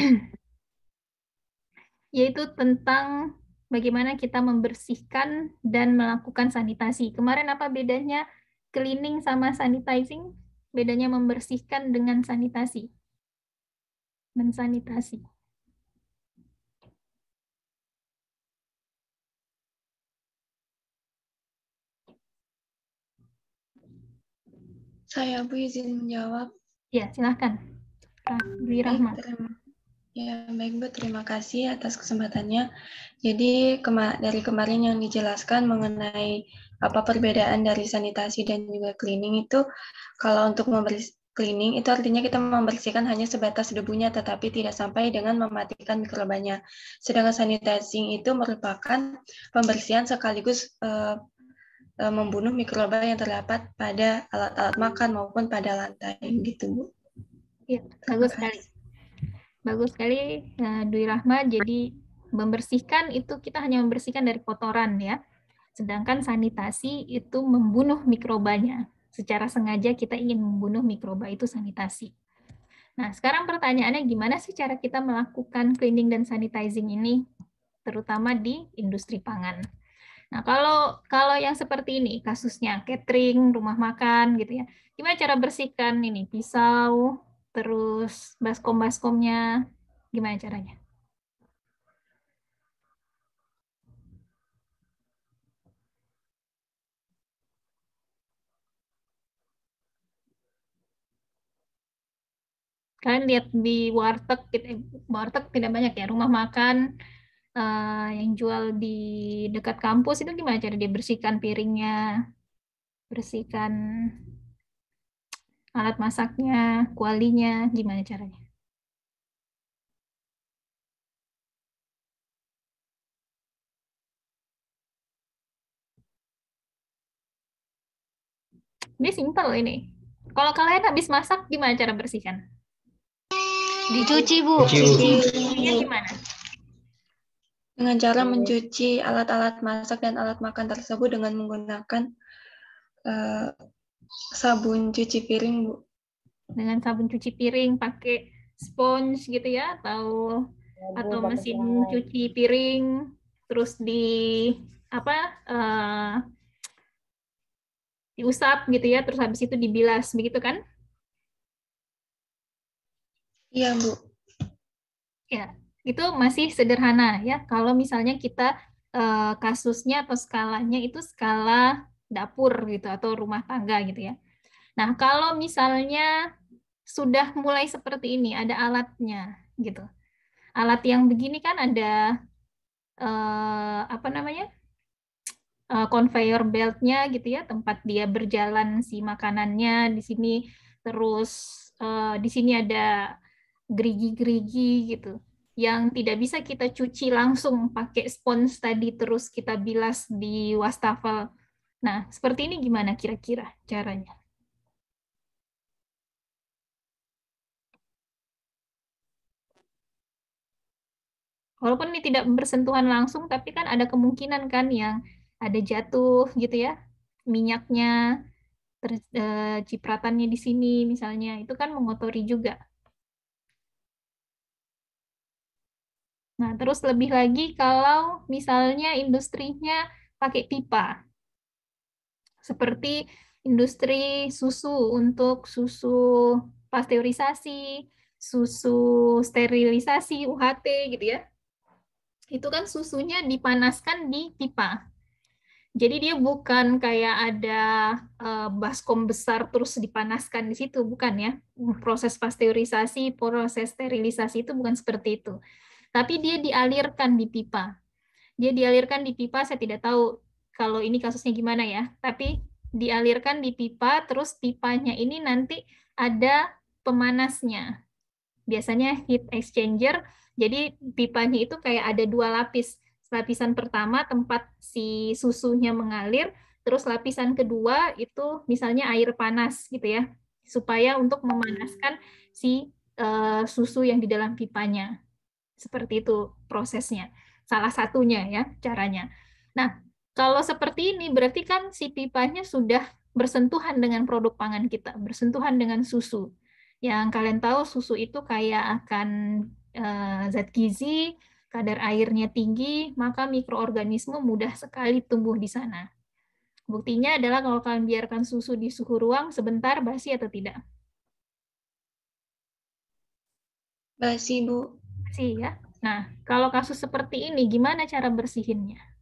yaitu tentang bagaimana kita membersihkan dan melakukan sanitasi. Kemarin apa bedanya cleaning sama sanitizing? Bedanya membersihkan dengan sanitasi. Mensanitasi. Saya Bu izin menjawab. Ya, silahkan. Dwi Rahmat. Terima Ya, baik Bu, terima kasih atas kesempatannya. Jadi kema dari kemarin yang dijelaskan mengenai apa perbedaan dari sanitasi dan juga cleaning itu kalau untuk memberi cleaning itu artinya kita membersihkan hanya sebatas debunya tetapi tidak sampai dengan mematikan mikrobanya. Sedangkan sanitizing itu merupakan pembersihan sekaligus uh, uh, membunuh mikroba yang terdapat pada alat-alat makan maupun pada lantai gitu Bu. Iya, bagus sekali bagus sekali nah, Dwi Rahma. Jadi membersihkan itu kita hanya membersihkan dari kotoran ya. Sedangkan sanitasi itu membunuh mikrobanya. Secara sengaja kita ingin membunuh mikroba itu sanitasi. Nah, sekarang pertanyaannya gimana sih cara kita melakukan cleaning dan sanitizing ini terutama di industri pangan. Nah, kalau kalau yang seperti ini kasusnya catering, rumah makan gitu ya. Gimana cara bersihkan ini pisau, terus baskom-baskomnya gimana caranya? Kalian lihat di warteg, eh, warteg tidak banyak ya, rumah makan uh, yang jual di dekat kampus itu gimana cara dibersihkan piringnya, bersihkan alat masaknya, kualinya, gimana caranya? Ini simple ini. Kalau kalian habis masak, gimana cara bersihkan? Dicuci, Bu. Dicuci. Dicucinya gimana? Dengan cara mencuci alat-alat masak dan alat makan tersebut dengan menggunakan uh, Sabun cuci piring, Bu. Dengan sabun cuci piring pakai sponge gitu ya atau ya, atau mesin cuci piring terus di apa uh, diusap gitu ya terus habis itu dibilas begitu kan? Iya, Bu. Ya, itu masih sederhana ya. Kalau misalnya kita eh, kasusnya atau skalanya itu skala dapur gitu atau rumah tangga gitu ya. Nah, kalau misalnya sudah mulai seperti ini, ada alatnya gitu. Alat yang begini kan ada eh, apa namanya? Eh, conveyor beltnya gitu ya, tempat dia berjalan si makanannya di sini terus eh, di sini ada gerigi-gerigi gitu yang tidak bisa kita cuci langsung pakai spons tadi terus kita bilas di wastafel Nah, seperti ini gimana kira-kira caranya? Walaupun ini tidak bersentuhan langsung, tapi kan ada kemungkinan kan yang ada jatuh gitu ya, minyaknya, ter, e, cipratannya di sini misalnya, itu kan mengotori juga. Nah, terus lebih lagi kalau misalnya industrinya pakai pipa, seperti industri susu untuk susu pasteurisasi, susu sterilisasi UHT gitu ya. Itu kan susunya dipanaskan di pipa. Jadi dia bukan kayak ada uh, baskom besar terus dipanaskan di situ, bukan ya. Proses pasteurisasi, proses sterilisasi itu bukan seperti itu. Tapi dia dialirkan di pipa. Dia dialirkan di pipa, saya tidak tahu kalau ini kasusnya gimana ya, tapi dialirkan di pipa, terus pipanya ini nanti ada pemanasnya. Biasanya heat exchanger, jadi pipanya itu kayak ada dua lapis. Lapisan pertama tempat si susunya mengalir, terus lapisan kedua itu misalnya air panas gitu ya, supaya untuk memanaskan si uh, susu yang di dalam pipanya. Seperti itu prosesnya. Salah satunya ya caranya. Nah, kalau seperti ini berarti kan si pipanya sudah bersentuhan dengan produk pangan kita, bersentuhan dengan susu. Yang kalian tahu susu itu kayak akan uh, zat gizi, kadar airnya tinggi, maka mikroorganisme mudah sekali tumbuh di sana. Buktinya adalah kalau kalian biarkan susu di suhu ruang sebentar basi atau tidak? Basi, Bu. Basi ya. Nah, kalau kasus seperti ini gimana cara bersihinnya?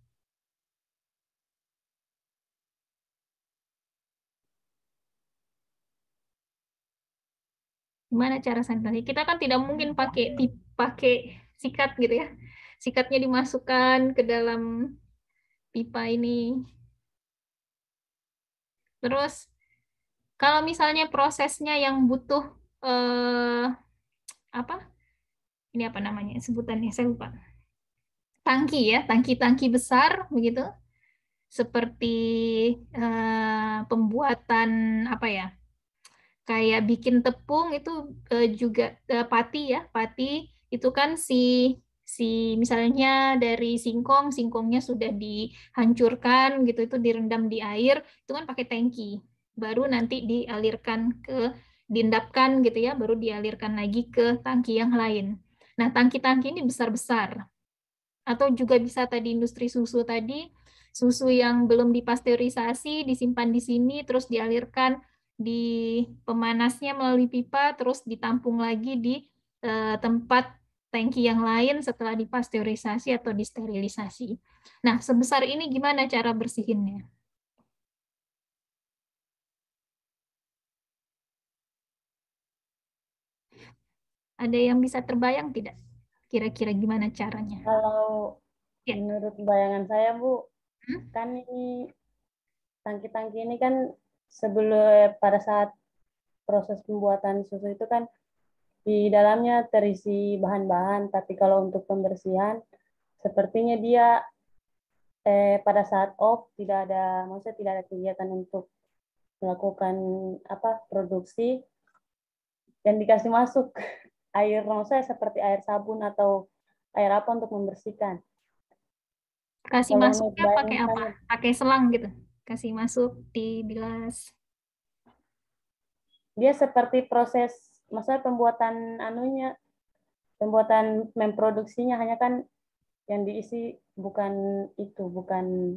Gimana cara sanitasi? Kita kan tidak mungkin pakai pakai sikat gitu ya. Sikatnya dimasukkan ke dalam pipa ini. Terus kalau misalnya prosesnya yang butuh eh, apa? Ini apa namanya sebutannya? Saya lupa. Tangki ya, tangki-tangki besar begitu seperti eh, pembuatan apa ya kayak bikin tepung itu uh, juga uh, pati ya pati itu kan si si misalnya dari singkong singkongnya sudah dihancurkan gitu itu direndam di air itu kan pakai tangki baru nanti dialirkan ke diendapkan gitu ya baru dialirkan lagi ke tangki yang lain nah tangki-tangki ini besar-besar atau juga bisa tadi industri susu tadi susu yang belum dipasteurisasi disimpan di sini terus dialirkan di pemanasnya melalui pipa terus ditampung lagi di eh, tempat tangki yang lain setelah dipasteurisasi atau disterilisasi. Nah, sebesar ini gimana cara bersihinnya? Ada yang bisa terbayang tidak? Kira-kira gimana caranya? Kalau ya. menurut bayangan saya, Bu, hmm? kan ini tangki-tangki ini kan sebelum pada saat proses pembuatan susu itu kan di dalamnya terisi bahan-bahan, tapi kalau untuk pembersihan sepertinya dia eh, pada saat off tidak ada maksudnya tidak ada kegiatan untuk melakukan apa produksi dan dikasih masuk air maksudnya seperti air sabun atau air apa untuk membersihkan kasih masuknya pakai apa ya. pakai selang gitu kasih masuk di bilas dia seperti proses masa pembuatan anunya pembuatan memproduksinya hanya kan yang diisi bukan itu bukan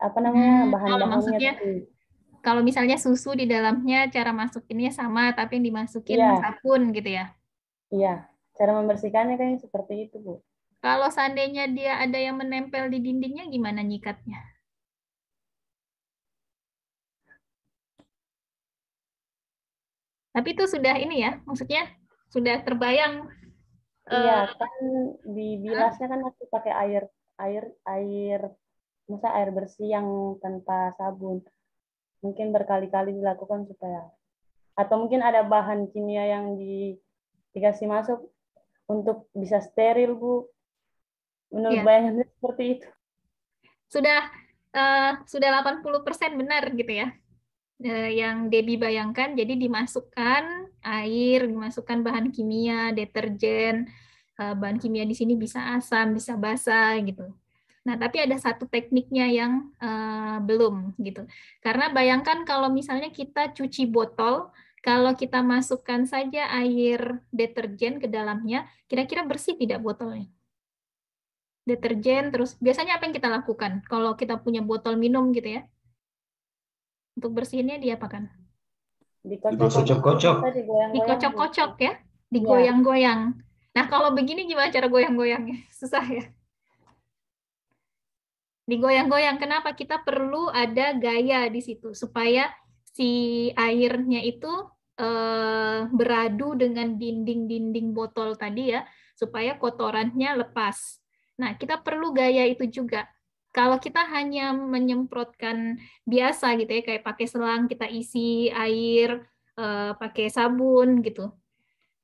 apa namanya hmm, bahan-bahannya kalau misalnya susu di dalamnya cara masukinnya sama tapi yang dimasukin yeah. sabun gitu ya iya yeah. cara membersihkannya kan seperti itu bu kalau seandainya dia ada yang menempel di dindingnya gimana nyikatnya Tapi itu sudah ini ya, maksudnya sudah terbayang. Iya, uh, kan dibilasnya kan masih pakai air air air masa air bersih yang tanpa sabun. Mungkin berkali-kali dilakukan supaya atau mungkin ada bahan kimia yang di, dikasih masuk untuk bisa steril, Bu. Menurut iya. bayangannya seperti itu. Sudah uh, sudah 80% benar gitu ya. Eh, yang Debbie bayangkan, jadi dimasukkan air, dimasukkan bahan kimia, deterjen, eh, bahan kimia di sini bisa asam, bisa basa gitu. Nah, tapi ada satu tekniknya yang uh, belum gitu. Karena bayangkan kalau misalnya kita cuci botol, kalau kita masukkan saja air deterjen ke dalamnya, kira-kira bersih tidak botolnya? Deterjen terus biasanya apa yang kita lakukan kalau kita punya botol minum gitu ya? Untuk bersihinnya diapakan? Dikocok-kocok. Dikocok-kocok gitu. ya, digoyang-goyang. Iya. Nah, kalau begini gimana cara goyang-goyangnya? Susah ya? Digoyang-goyang. Kenapa? Kita perlu ada gaya di situ supaya si airnya itu eh, beradu dengan dinding-dinding botol tadi ya, supaya kotorannya lepas. Nah, kita perlu gaya itu juga kalau kita hanya menyemprotkan biasa gitu ya kayak pakai selang kita isi air uh, pakai sabun gitu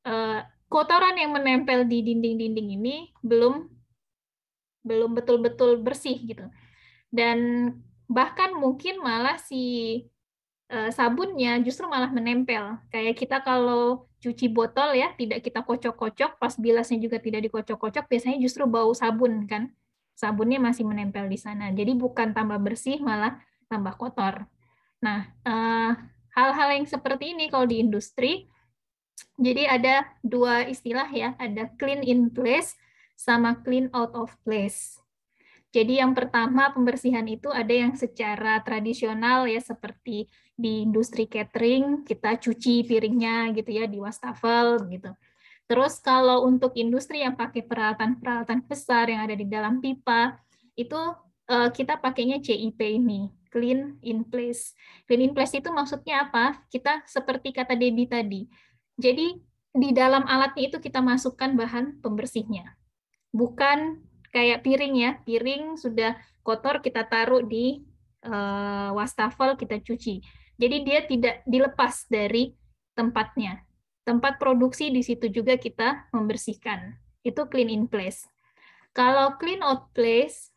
uh, kotoran yang menempel di dinding-dinding ini belum belum betul-betul bersih gitu dan bahkan mungkin malah si eh, sabunnya justru malah menempel kayak kita kalau cuci botol ya tidak kita kocok-kocok pas bilasnya juga tidak dikocok-kocok biasanya justru bau sabun kan sabunnya masih menempel di sana. Jadi bukan tambah bersih malah tambah kotor. Nah, eh, hal-hal yang seperti ini kalau di industri, jadi ada dua istilah ya, ada clean in place sama clean out of place. Jadi yang pertama pembersihan itu ada yang secara tradisional ya seperti di industri catering kita cuci piringnya gitu ya di wastafel gitu. Terus kalau untuk industri yang pakai peralatan-peralatan besar yang ada di dalam pipa, itu uh, kita pakainya CIP ini, clean in place. Clean in place itu maksudnya apa? Kita seperti kata Debbie tadi. Jadi di dalam alatnya itu kita masukkan bahan pembersihnya. Bukan kayak piring ya, piring sudah kotor kita taruh di uh, wastafel kita cuci. Jadi dia tidak dilepas dari tempatnya. Tempat produksi di situ juga kita membersihkan. Itu clean in place. Kalau clean out place,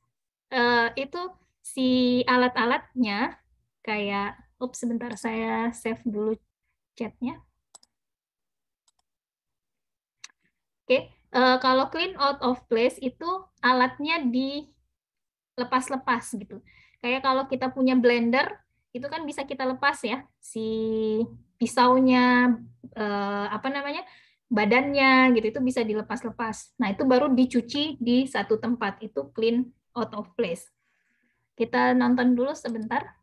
uh, itu si alat-alatnya kayak, ups sebentar saya save dulu chatnya. Oke, okay. uh, eh, kalau clean out of place itu alatnya dilepas-lepas gitu. Kayak kalau kita punya blender, itu kan bisa kita lepas ya, si pisaunya, eh, apa namanya, badannya gitu itu bisa dilepas-lepas. Nah itu baru dicuci di satu tempat itu clean out of place. Kita nonton dulu sebentar.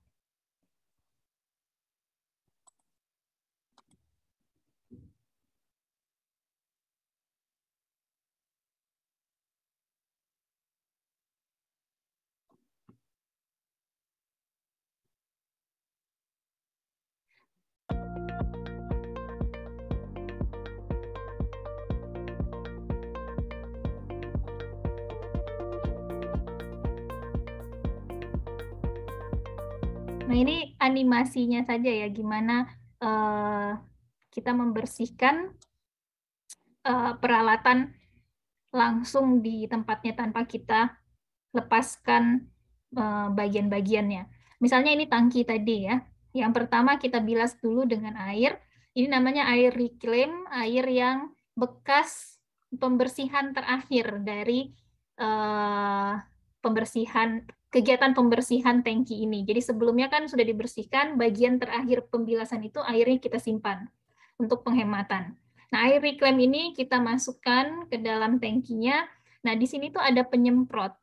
animasinya saja ya gimana uh, kita membersihkan uh, peralatan langsung di tempatnya tanpa kita lepaskan uh, bagian-bagiannya. Misalnya ini tangki tadi ya. Yang pertama kita bilas dulu dengan air. Ini namanya air reclaim, air yang bekas pembersihan terakhir dari uh, pembersihan kegiatan pembersihan tangki ini. Jadi sebelumnya kan sudah dibersihkan, bagian terakhir pembilasan itu airnya kita simpan untuk penghematan. Nah, air reclaim ini kita masukkan ke dalam tangkinya. Nah, di sini tuh ada penyemprot.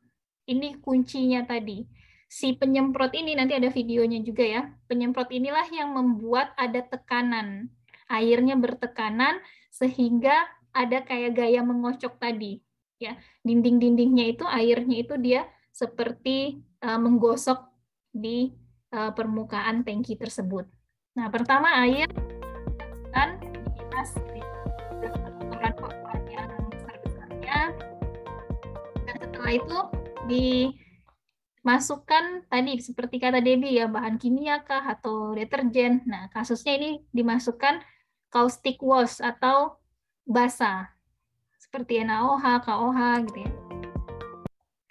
Ini kuncinya tadi. Si penyemprot ini nanti ada videonya juga ya. Penyemprot inilah yang membuat ada tekanan. Airnya bertekanan sehingga ada kayak gaya mengocok tadi ya. Dinding-dindingnya itu airnya itu dia seperti uh, menggosok di uh, permukaan tangki tersebut. Nah, pertama air dan dibilas kotoran yang besar besarnya. Dan setelah itu dimasukkan tadi seperti kata Debbie ya bahan kimia kah atau deterjen. Nah, kasusnya ini dimasukkan caustic wash atau basa seperti NaOH, KOH gitu ya.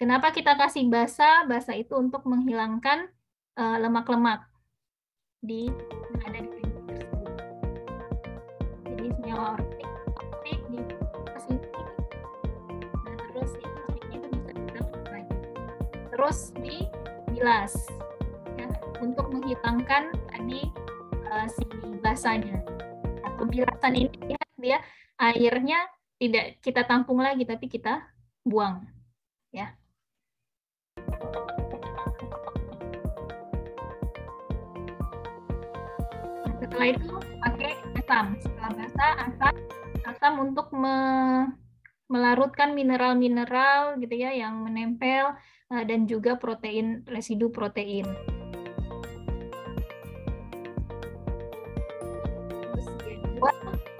Kenapa kita kasih basa? Basa itu untuk menghilangkan eh, lemak-lemak di yang ada di kelinci tersebut. Jadi senyawa ortik, ortik di sini. Nah, terus ortiknya itu bisa kita lagi. Terus dibilas ya, untuk menghilangkan tadi uh, si basanya. atau nah, bilasan ini ya, dia airnya tidak kita tampung lagi tapi kita buang ya setelah itu pakai asam setelah basah asam asam untuk me melarutkan mineral-mineral gitu ya yang menempel eh, dan juga protein residu protein.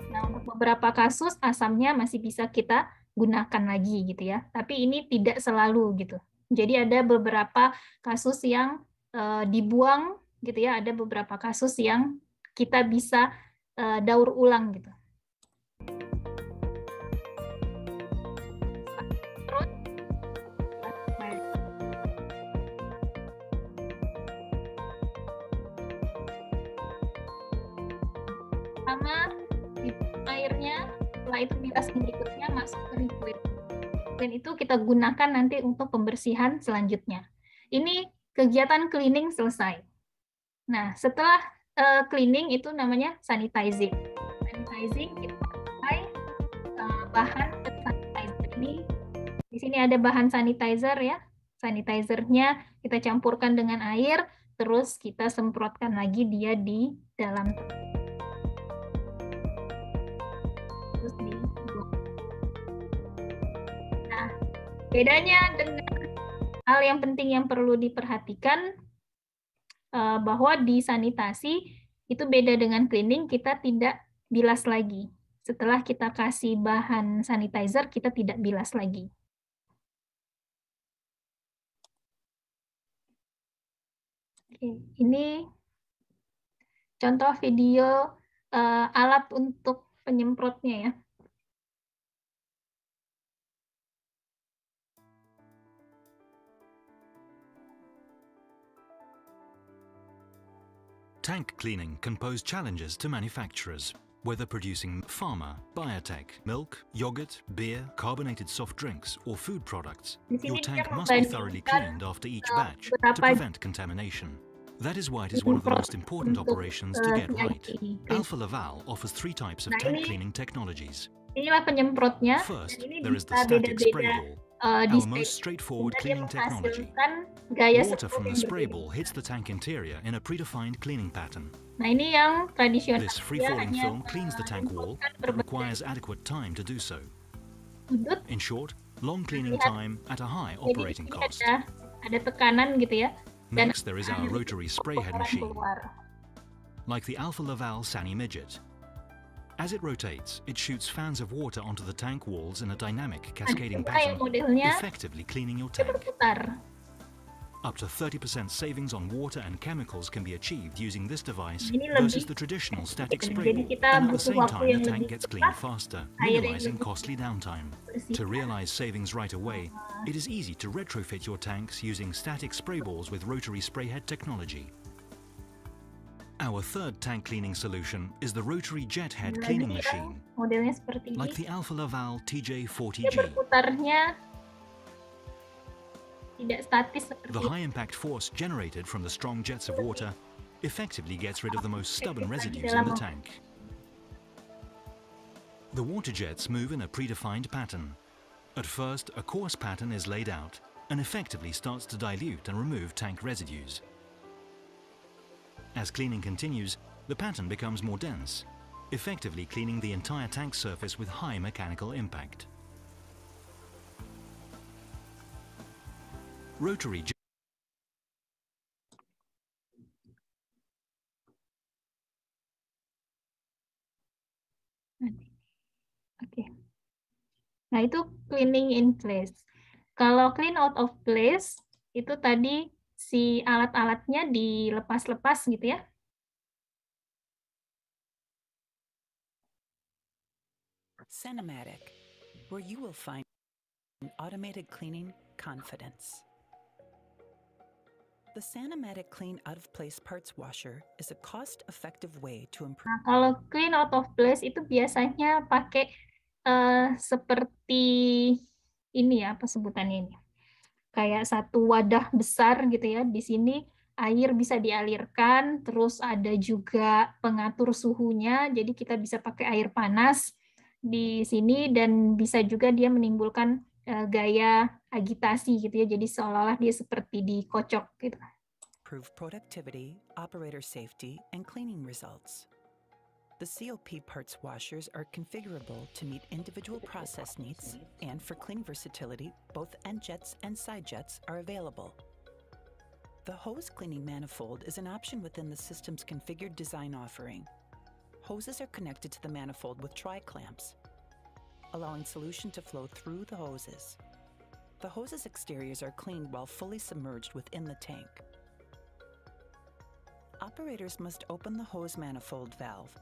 nah untuk beberapa kasus asamnya masih bisa kita gunakan lagi gitu ya. Tapi ini tidak selalu gitu. Jadi ada beberapa kasus yang eh, dibuang gitu ya, ada beberapa kasus yang kita bisa uh, daur ulang gitu. Sama airnya, setelah itu bilas berikutnya masuk ke liquid. Dan itu kita gunakan nanti untuk pembersihan selanjutnya. Ini kegiatan cleaning selesai. Nah, setelah uh, cleaning itu namanya sanitizing. Sanitizing kita pakai uh, bahan sanitizer ini. Di sini ada bahan sanitizer ya. Sanitizernya kita campurkan dengan air, terus kita semprotkan lagi dia di dalam terus di Nah, bedanya dengan hal yang penting yang perlu diperhatikan Eh, bahwa di sanitasi itu beda dengan cleaning, kita tidak bilas lagi. Setelah kita kasih bahan sanitizer, kita tidak bilas lagi. Oke, ini contoh video uh, alat untuk penyemprotnya ya. Tank cleaning can pose challenges to manufacturers, whether producing pharma, biotech, milk, yogurt, beer, carbonated soft drinks, or food products, your tank must be thoroughly cleaned after each uh, batch to prevent contamination. That is why it is one of the most important operations to uh, get right. Alpha Laval offers three types of tank cleaning technologies. First, there is the static spray ball, uh, Our most straightforward cleaning technology. Gaya Water from the spray ball hits the tank interior in a predefined cleaning pattern. Nah ini yang tradisional. This free-falling film cleans the tank wall but requires adequate time to do so. In short, long cleaning time at a high operating cost. Ada, tekanan gitu ya. Next, there is our rotary spray head machine. Like the Alpha Laval Sani Midget, as it rotates, it shoots fans of water onto the tank walls in a dynamic cascading pattern, effectively cleaning your tank. Up to 30% savings on water and chemicals can be achieved using this device versus the traditional static spray at the same time the tank gets cleaned faster, minimizing costly downtime. To realize savings right away, ah. it is easy to retrofit your tanks using static spray balls with rotary spray head technology. Our third tank cleaning solution is the rotary jet head cleaning machine. Like the Alfa Laval TJ40G. The high impact force generated from the strong jets of water effectively gets rid of the most stubborn residues in the tank. The water jets move in a predefined pattern. At first, a coarse pattern is laid out and effectively starts to dilute and remove tank residues. As cleaning continues, the pattern becomes more dense, effectively cleaning the entire tank surface with high mechanical impact. Rotary Okay. Nah, itu cleaning in place. Kalau clean out of place, itu tadi si alat-alatnya dilepas-lepas gitu ya. Cinematic, where you will find automated cleaning confidence. The Sanomatic Clean Out of Place Parts Washer is a cost-effective way to improve. Nah, kalau clean out of place itu biasanya pakai uh, seperti ini ya, apa sebutannya ini? kayak satu wadah besar gitu ya. Di sini air bisa dialirkan, terus ada juga pengatur suhunya, jadi kita bisa pakai air panas di sini dan bisa juga dia menimbulkan eh, gaya agitasi gitu ya, jadi seolah-olah dia seperti dikocok gitu. Proof productivity, operator safety, and cleaning results. The COP parts washers are configurable to meet individual process needs, and for clean versatility, both end jets and side jets are available. The hose cleaning manifold is an option within the system's configured design offering. Hoses are connected to the manifold with tri-clamps, allowing solution to flow through the hoses. The hoses' exteriors are cleaned while fully submerged within the tank. Operators must open the hose manifold valve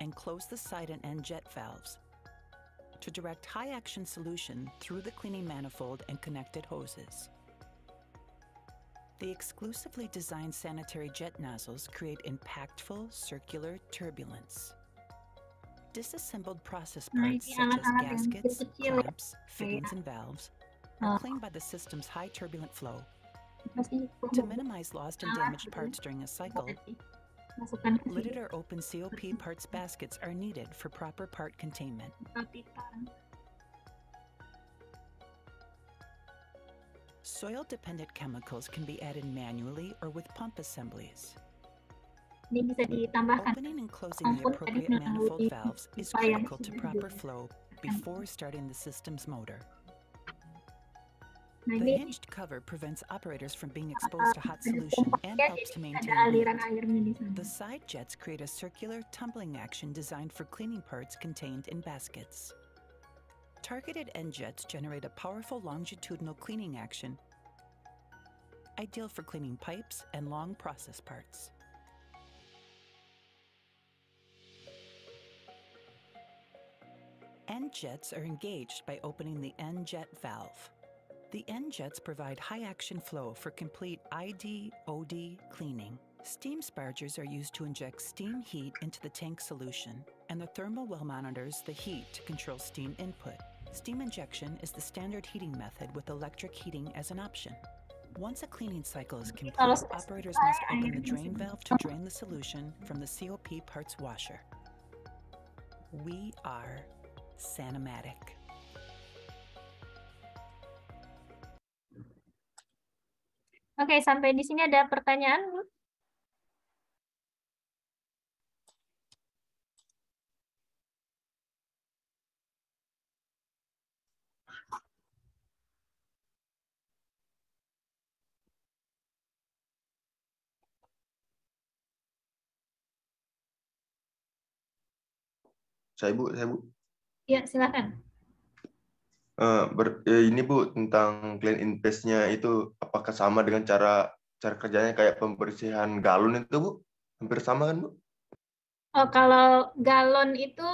and close the side and end jet valves. To direct high action solution through the cleaning manifold and connected hoses. The exclusively designed sanitary jet nozzles create impactful circular turbulence. Disassembled process parts such as gaskets, clamps, fittings, and valves are oh. cleaned by the system's high turbulent flow. To minimize lost and damaged parts during a cycle, Lidded or open COP parts baskets are needed for proper part containment. Soil dependent chemicals can be added manually or with pump assemblies. Opening and closing the appropriate manifold valves is critical to proper flow before starting the system's motor. The hinged cover prevents operators from being exposed to hot solution and helps to maintain The side jets create a circular tumbling action designed for cleaning parts contained in baskets. Targeted end jets generate a powerful longitudinal cleaning action, ideal for cleaning pipes and long process parts. End jets are engaged by opening the end jet valve. The end jets provide high action flow for complete ID OD cleaning. Steam spargers are used to inject steam heat into the tank solution, and the thermal well monitors the heat to control steam input. Steam injection is the standard heating method with electric heating as an option. Once a cleaning cycle is complete, operators must open the drain valve to drain the solution from the COP parts washer. We are Sanomatic. Oke, sampai di sini ada pertanyaan, Bu? Saya Bu, saya Bu. Ya, silakan. Eh, ber, eh, ini Bu tentang clean in place-nya itu apakah sama dengan cara cara kerjanya kayak pembersihan galon itu Bu? Hampir sama kan Bu? Oh, kalau galon itu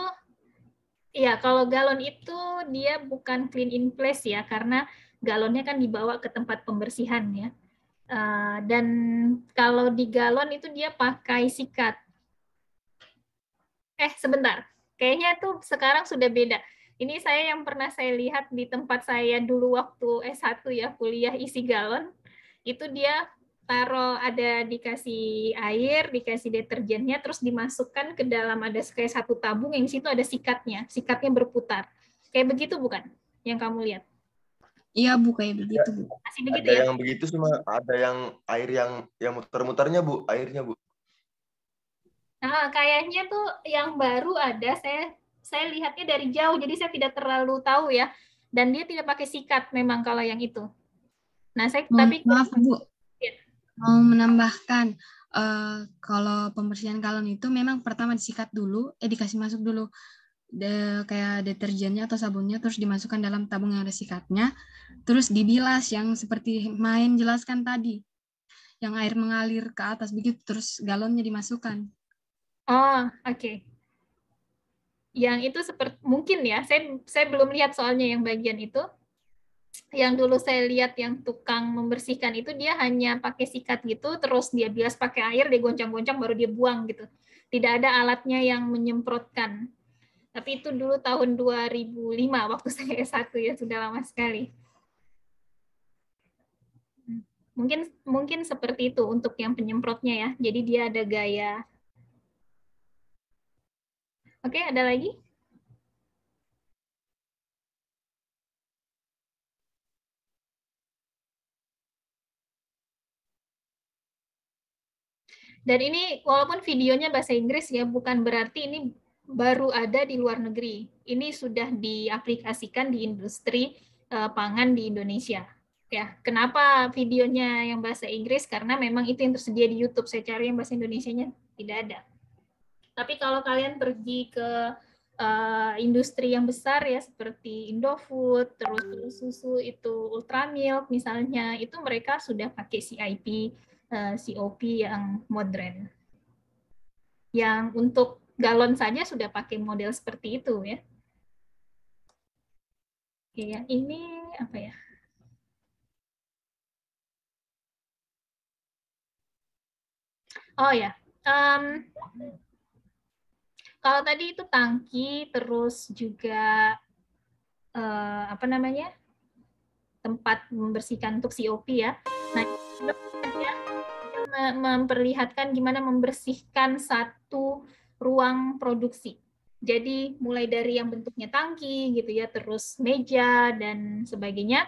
Iya, kalau galon itu dia bukan clean in place ya karena galonnya kan dibawa ke tempat pembersihan ya. Uh, dan kalau di galon itu dia pakai sikat. Eh sebentar, kayaknya itu sekarang sudah beda ini saya yang pernah saya lihat di tempat saya dulu waktu S1 ya, kuliah isi galon. Itu dia taruh ada dikasih air, dikasih deterjennya, terus dimasukkan ke dalam ada kayak satu tabung yang di situ ada sikatnya, sikatnya berputar. Kayak begitu bukan yang kamu lihat? Iya bu, kayak begitu bu. Masih begitu ada ya? yang begitu cuma ada yang air yang yang muter-muternya bu, airnya bu. Nah kayaknya tuh yang baru ada saya saya lihatnya dari jauh, jadi saya tidak terlalu tahu ya. Dan dia tidak pakai sikat memang kalau yang itu. Nah, saya tapi maaf Bu. Ya. Mau menambahkan uh, kalau pembersihan galon itu memang pertama disikat dulu, eh dikasih masuk dulu de, kayak deterjennya atau sabunnya terus dimasukkan dalam tabung yang ada sikatnya, terus dibilas yang seperti main jelaskan tadi. Yang air mengalir ke atas begitu terus galonnya dimasukkan. Oh, oke. Okay yang itu seperti mungkin ya saya saya belum lihat soalnya yang bagian itu yang dulu saya lihat yang tukang membersihkan itu dia hanya pakai sikat gitu terus dia bilas pakai air dia goncang-goncang baru dia buang gitu tidak ada alatnya yang menyemprotkan tapi itu dulu tahun 2005 waktu saya S1 ya sudah lama sekali hmm, mungkin mungkin seperti itu untuk yang penyemprotnya ya jadi dia ada gaya Oke, ada lagi? Dan ini walaupun videonya bahasa Inggris ya, bukan berarti ini baru ada di luar negeri. Ini sudah diaplikasikan di industri uh, pangan di Indonesia. Ya, kenapa videonya yang bahasa Inggris? Karena memang itu yang tersedia di YouTube. Saya cari yang bahasa Indonesia-nya tidak ada. Tapi kalau kalian pergi ke uh, industri yang besar ya seperti Indofood, terus hmm. susu itu Ultramilk misalnya, itu mereka sudah pakai CIP, uh, eh, COP yang modern. Yang untuk galon saja sudah pakai model seperti itu ya. Oke, yang ini apa ya? Oh ya, um, kalau tadi itu tangki, terus juga uh, apa namanya tempat membersihkan untuk COP ya. Nah, memperlihatkan gimana membersihkan satu ruang produksi. Jadi mulai dari yang bentuknya tangki gitu ya, terus meja dan sebagainya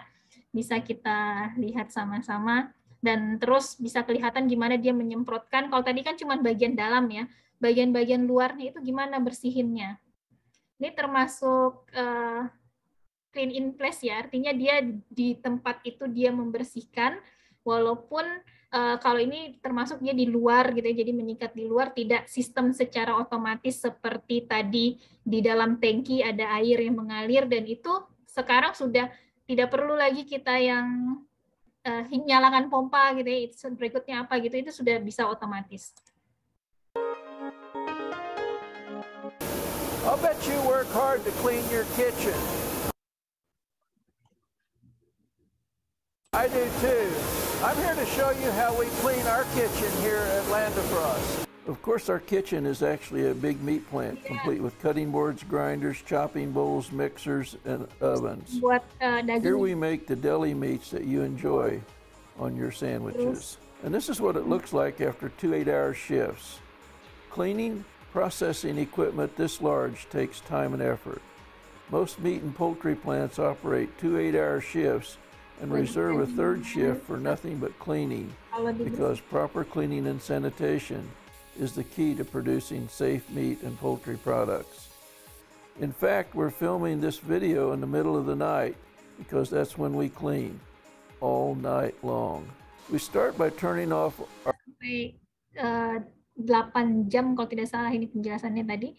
bisa kita lihat sama-sama dan terus bisa kelihatan gimana dia menyemprotkan. Kalau tadi kan cuma bagian dalam ya bagian-bagian luarnya itu gimana bersihinnya. Ini termasuk eh, clean in place ya, artinya dia di tempat itu dia membersihkan, walaupun eh, kalau ini termasuk dia di luar gitu ya, jadi meningkat di luar, tidak sistem secara otomatis seperti tadi di dalam tangki ada air yang mengalir dan itu sekarang sudah tidak perlu lagi kita yang uh, nyalakan pompa gitu ya, berikutnya apa gitu, itu sudah bisa otomatis. I'll bet you work hard to clean your kitchen. I do too. I'm here to show you how we clean our kitchen here at Landifrost. Of course, our kitchen is actually a big meat plant, complete with cutting boards, grinders, chopping bowls, mixers, and ovens. What, uh, Here we make the deli meats that you enjoy on your sandwiches. And this is what it looks like after two eight-hour shifts. Cleaning, Processing equipment this large takes time and effort. Most meat and poultry plants operate two eight-hour shifts and reserve a third shift for nothing but cleaning because proper cleaning and sanitation is the key to producing safe meat and poultry products. In fact, we're filming this video in the middle of the night because that's when we clean all night long. We start by turning off our... Wait, uh... 8 jam kalau tidak salah ini penjelasannya tadi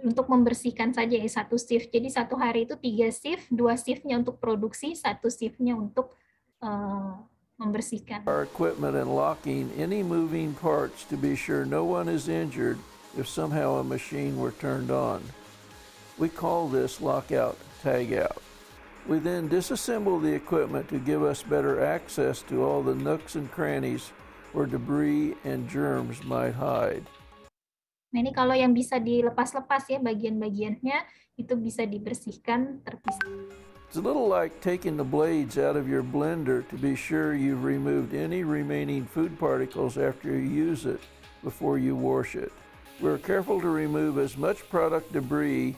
untuk membersihkan saja ya satu shift. Jadi satu hari itu tiga shift, dua shiftnya untuk produksi, satu shiftnya untuk uh, membersihkan. Our equipment and locking any moving parts to be sure no one is injured if somehow a machine were turned on. We call this lockout tag out. We then disassemble the equipment to give us better access to all the nooks and crannies where debris and germs might hide. Nah ini kalau yang bisa dilepas-lepas ya bagian-bagiannya itu bisa dibersihkan terpisah. It's a little like taking the blades out of your blender to be sure you've removed any remaining food particles after you use it before you wash it. We're careful to remove as much product debris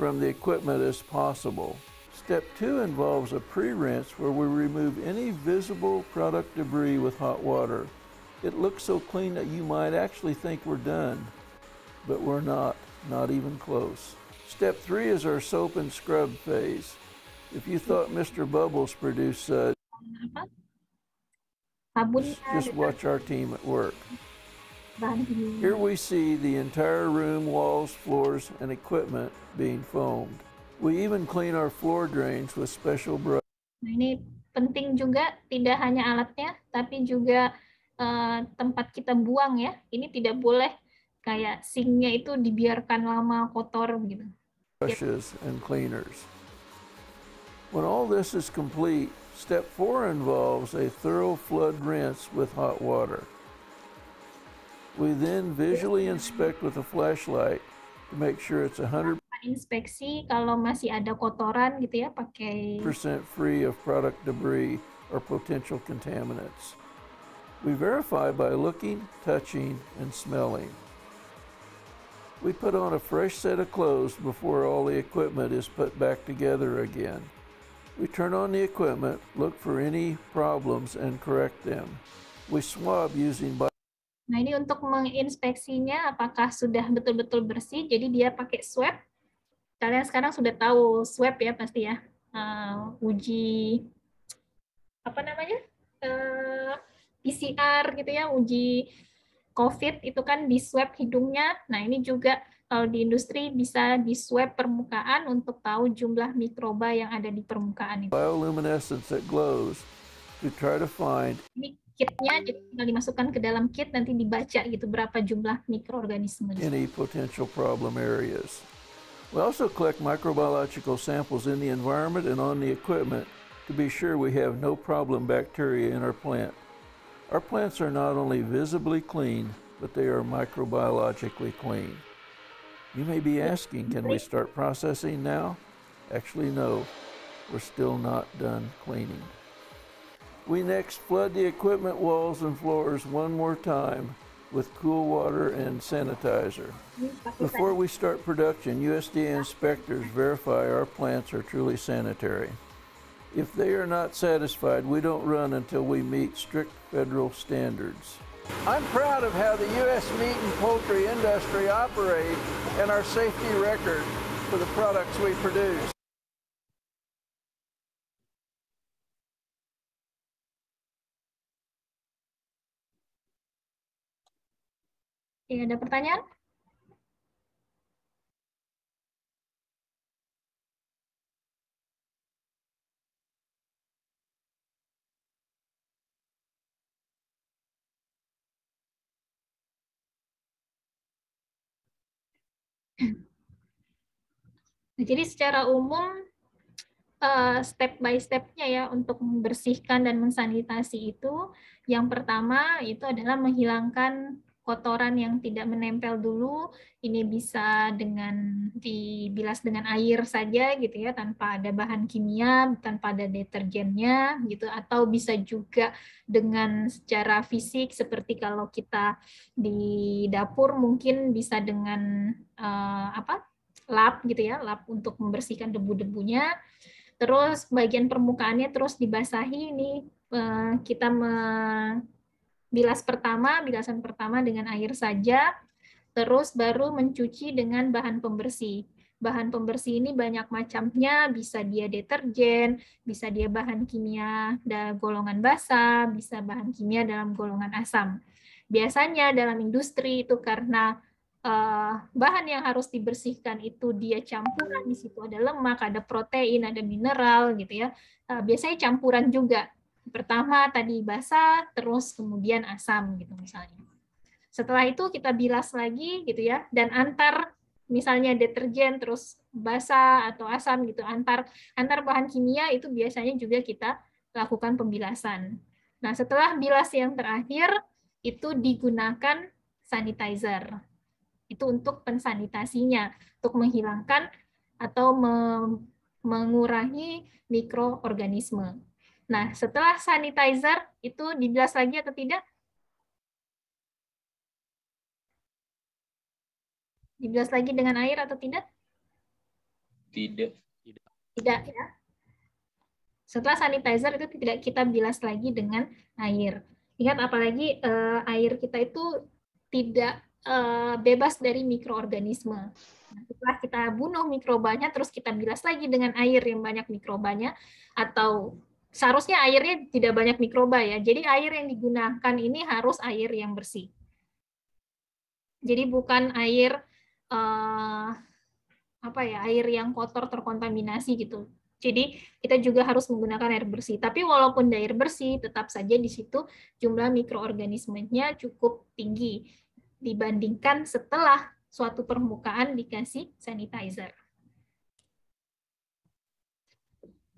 from the equipment as possible. Step two involves a pre-rinse where we remove any visible product debris with hot water. It looks so clean that you might actually think we're done, but we're not, not even close. Step three is our soap and scrub phase. If you thought Mr. Bubbles produced such, just, just watch our team at work. Here we see the entire room, walls, floors, and equipment being foamed. We even clean our floor drains with special brush. ini penting juga tidak hanya alatnya, tapi juga Eh, tempat kita buang ya. Ini tidak boleh kayak sinknya itu dibiarkan lama kotor gitu. Brushes and cleaners. When all this is complete, step four involves a thorough flood rinse with hot water. We then visually inspect with a flashlight to make sure it's 100 inspeksi kalau masih ada kotoran gitu ya pakai percent free of product debris or potential contaminants. We verify by looking, touching, and smelling. We put on a fresh set of clothes before all the equipment is put back together again. We turn on the equipment, look for any problems, and correct them. We swab using Nah, ini untuk menginspeksinya apakah sudah betul-betul bersih. Jadi dia pakai swab. Kalian sekarang sudah tahu swab ya pasti ya. Uh, uji apa namanya? Uh, PCR gitu ya, uji COVID itu kan di swab hidungnya. Nah, ini juga kalau eh, di industri bisa di swab permukaan untuk tahu jumlah mikroba yang ada di permukaan itu. Bioluminescence that glows you try to find ini kitnya jadi tinggal dimasukkan ke dalam kit nanti dibaca gitu berapa jumlah mikroorganisme. Any potential problem areas. We also collect microbiological samples in the environment and on the equipment to be sure we have no problem bacteria in our plant. Our plants are not only visibly clean, but they are microbiologically clean. You may be asking, can we start processing now? Actually, no, we're still not done cleaning. We next flood the equipment walls and floors one more time with cool water and sanitizer. Before we start production, USDA inspectors verify our plants are truly sanitary. If they are not satisfied, we don't run until we meet strict federal standards. I'm proud of how the U.S. meat and poultry industry operate and our safety record for the products we produce. Ada pertanyaan? Nah, jadi secara umum eh, step by stepnya ya untuk membersihkan dan mensanitasi itu, yang pertama itu adalah menghilangkan kotoran yang tidak menempel dulu ini bisa dengan dibilas dengan air saja gitu ya tanpa ada bahan kimia tanpa ada deterjennya gitu atau bisa juga dengan secara fisik seperti kalau kita di dapur mungkin bisa dengan uh, apa lap gitu ya, lap untuk membersihkan debu-debunya. Terus bagian permukaannya terus dibasahi ini eh, kita bilas pertama, bilasan pertama dengan air saja, terus baru mencuci dengan bahan pembersih. Bahan pembersih ini banyak macamnya, bisa dia deterjen, bisa dia bahan kimia dalam golongan basa, bisa bahan kimia dalam golongan asam. Biasanya dalam industri itu karena uh, bahan yang harus dibersihkan itu dia campuran di situ ada lemak ada protein ada mineral gitu ya uh, biasanya campuran juga pertama tadi basah terus kemudian asam gitu misalnya setelah itu kita bilas lagi gitu ya dan antar misalnya deterjen terus basah atau asam gitu antar antar bahan kimia itu biasanya juga kita lakukan pembilasan nah setelah bilas yang terakhir itu digunakan sanitizer itu untuk pensanitasinya, untuk menghilangkan atau mengurangi mikroorganisme. Nah, setelah sanitizer itu dijelas lagi atau tidak? Dibilas lagi dengan air atau tidak? Tidak. Tidak ya. Setelah sanitizer itu tidak kita bilas lagi dengan air. Ingat apalagi eh, air kita itu tidak uh, bebas dari mikroorganisme. Nah, setelah kita bunuh mikrobanya, terus kita bilas lagi dengan air yang banyak mikrobanya, atau seharusnya airnya tidak banyak mikroba ya. Jadi air yang digunakan ini harus air yang bersih. Jadi bukan air uh, apa ya air yang kotor terkontaminasi gitu. Jadi kita juga harus menggunakan air bersih. Tapi walaupun air bersih, tetap saja di situ jumlah mikroorganismenya cukup tinggi dibandingkan setelah suatu permukaan dikasih sanitizer.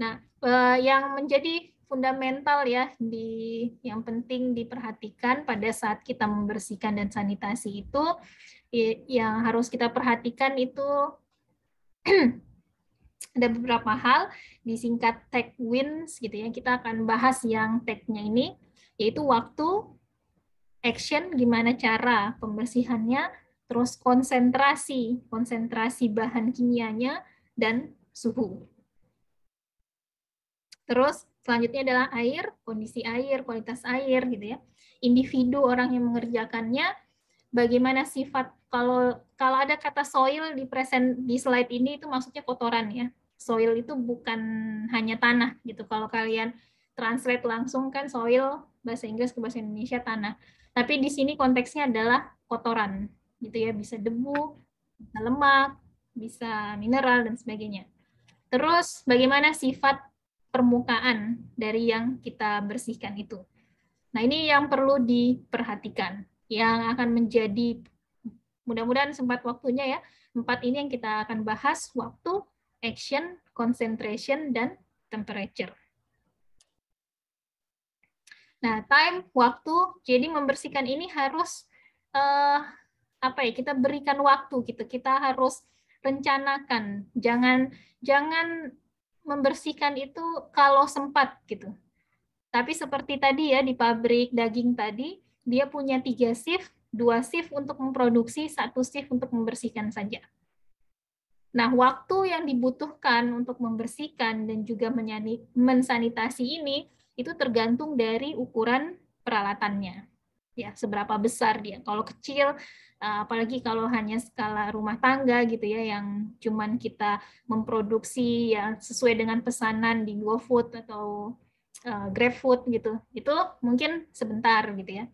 Nah, eh, yang menjadi fundamental ya di yang penting diperhatikan pada saat kita membersihkan dan sanitasi itu yang harus kita perhatikan itu ada beberapa hal disingkat tag wins gitu ya kita akan bahas yang tagnya ini yaitu waktu action gimana cara pembersihannya, terus konsentrasi, konsentrasi bahan kimianya dan suhu. Terus selanjutnya adalah air, kondisi air, kualitas air gitu ya. Individu orang yang mengerjakannya bagaimana sifat kalau kalau ada kata soil di present di slide ini itu maksudnya kotoran ya. Soil itu bukan hanya tanah gitu. Kalau kalian translate langsung kan soil bahasa Inggris ke bahasa Indonesia tanah. Tapi di sini konteksnya adalah kotoran, gitu ya, bisa debu, bisa lemak, bisa mineral dan sebagainya. Terus bagaimana sifat permukaan dari yang kita bersihkan itu. Nah, ini yang perlu diperhatikan, yang akan menjadi mudah-mudahan sempat waktunya ya. Empat ini yang kita akan bahas waktu, action, concentration, dan temperature. Nah, time, waktu, jadi membersihkan ini harus uh, apa ya? Kita berikan waktu gitu. Kita harus rencanakan. Jangan jangan membersihkan itu kalau sempat gitu. Tapi seperti tadi ya di pabrik daging tadi, dia punya tiga shift, dua shift untuk memproduksi, satu shift untuk membersihkan saja. Nah, waktu yang dibutuhkan untuk membersihkan dan juga mensanitasi ini itu tergantung dari ukuran peralatannya. Ya, seberapa besar dia. Kalau kecil, eh, apalagi kalau hanya skala rumah tangga gitu ya, yang cuman kita memproduksi ya sesuai dengan pesanan di GoFood atau uh, eh, GrabFood gitu, itu mungkin sebentar gitu ya.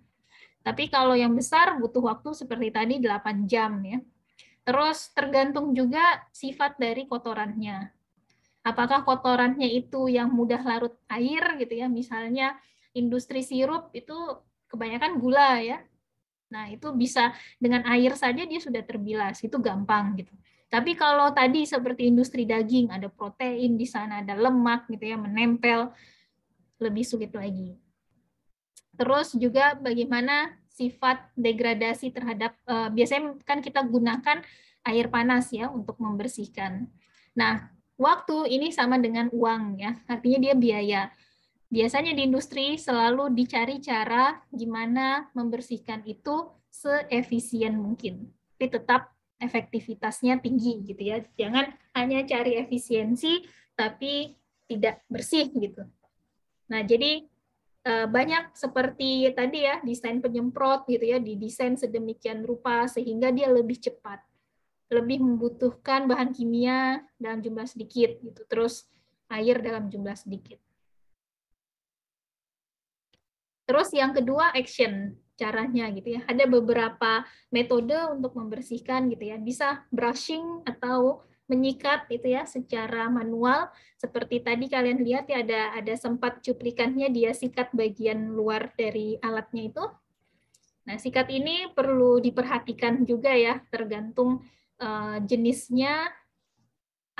Tapi kalau yang besar butuh waktu seperti tadi 8 jam ya. Terus tergantung juga sifat dari kotorannya apakah kotorannya itu yang mudah larut air gitu ya misalnya industri sirup itu kebanyakan gula ya nah itu bisa dengan air saja dia sudah terbilas itu gampang gitu tapi kalau tadi seperti industri daging ada protein di sana ada lemak gitu ya menempel lebih sulit lagi terus juga bagaimana sifat degradasi terhadap eh, biasanya kan kita gunakan air panas ya untuk membersihkan nah waktu ini sama dengan uang ya, artinya dia biaya. Biasanya di industri selalu dicari cara gimana membersihkan itu seefisien mungkin, tapi tetap efektivitasnya tinggi gitu ya. Jangan hanya cari efisiensi tapi tidak bersih gitu. Nah, jadi eh, banyak seperti tadi ya desain penyemprot gitu ya didesain sedemikian rupa sehingga dia lebih cepat lebih membutuhkan bahan kimia dalam jumlah sedikit gitu terus air dalam jumlah sedikit terus yang kedua action caranya gitu ya ada beberapa metode untuk membersihkan gitu ya bisa brushing atau menyikat itu ya secara manual seperti tadi kalian lihat ya ada ada sempat cuplikannya dia sikat bagian luar dari alatnya itu. Nah, sikat ini perlu diperhatikan juga ya tergantung uh, jenisnya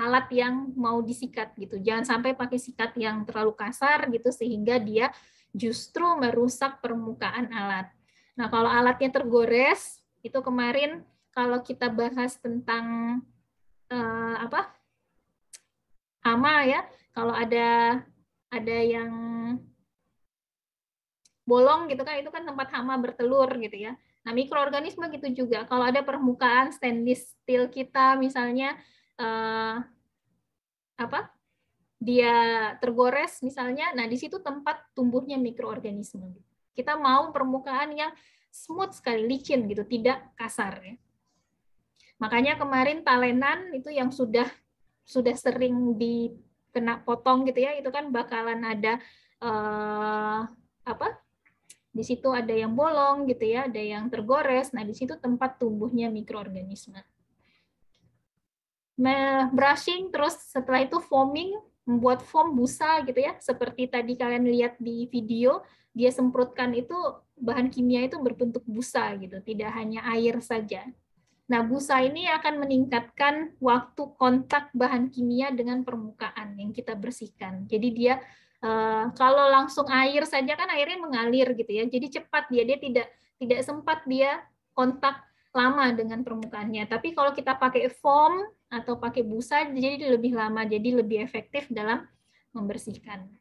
alat yang mau disikat gitu. Jangan sampai pakai sikat yang terlalu kasar gitu sehingga dia justru merusak permukaan alat. Nah, kalau alatnya tergores, itu kemarin kalau kita bahas tentang uh, apa? ama ya. Kalau ada ada yang bolong gitu kan itu kan tempat hama bertelur gitu ya. Nah, mikroorganisme gitu juga. Kalau ada permukaan stainless steel kita misalnya eh, apa? dia tergores misalnya, nah di situ tempat tumbuhnya mikroorganisme. Kita mau permukaan yang smooth sekali, licin gitu, tidak kasar ya. Makanya kemarin talenan itu yang sudah sudah sering dikena potong gitu ya, itu kan bakalan ada eh, apa? Di situ ada yang bolong gitu ya, ada yang tergores. Nah, di situ tempat tumbuhnya mikroorganisme. Nah, brushing terus setelah itu foaming, membuat foam busa gitu ya. Seperti tadi kalian lihat di video, dia semprotkan itu bahan kimia itu berbentuk busa gitu, tidak hanya air saja. Nah, busa ini akan meningkatkan waktu kontak bahan kimia dengan permukaan yang kita bersihkan. Jadi dia Eh, kalau langsung air saja kan airnya mengalir gitu ya jadi cepat dia dia tidak tidak sempat dia kontak lama dengan permukaannya tapi kalau kita pakai foam atau pakai busa jadi lebih lama jadi lebih efektif dalam membersihkan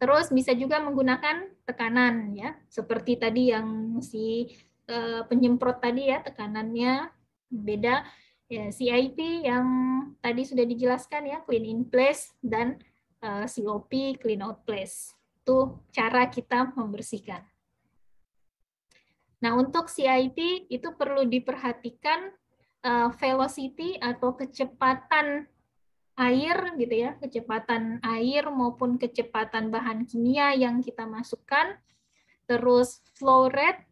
terus bisa juga menggunakan tekanan ya seperti tadi yang si e, penyemprot tadi ya tekanannya beda ya, CIP yang tadi sudah dijelaskan ya clean in place dan uh, eh, COP clean out place. Itu cara kita membersihkan. Nah, untuk CIP itu perlu diperhatikan eh, velocity atau kecepatan air gitu ya, kecepatan air maupun kecepatan bahan kimia yang kita masukkan. Terus flow rate.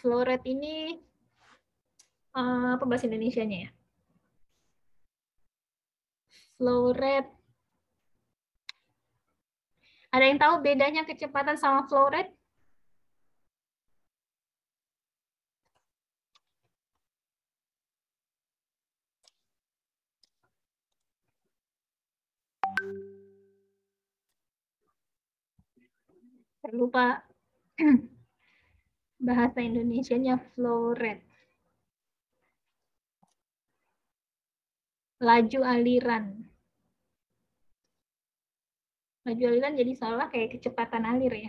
Flow rate ini uh, apa bahasa Indonesianya ya? Flow rate ada yang tahu bedanya kecepatan sama flow rate? Lupa bahasa Indonesianya flow rate. Laju aliran. Laju aliran jadi salah kayak kecepatan alir ya.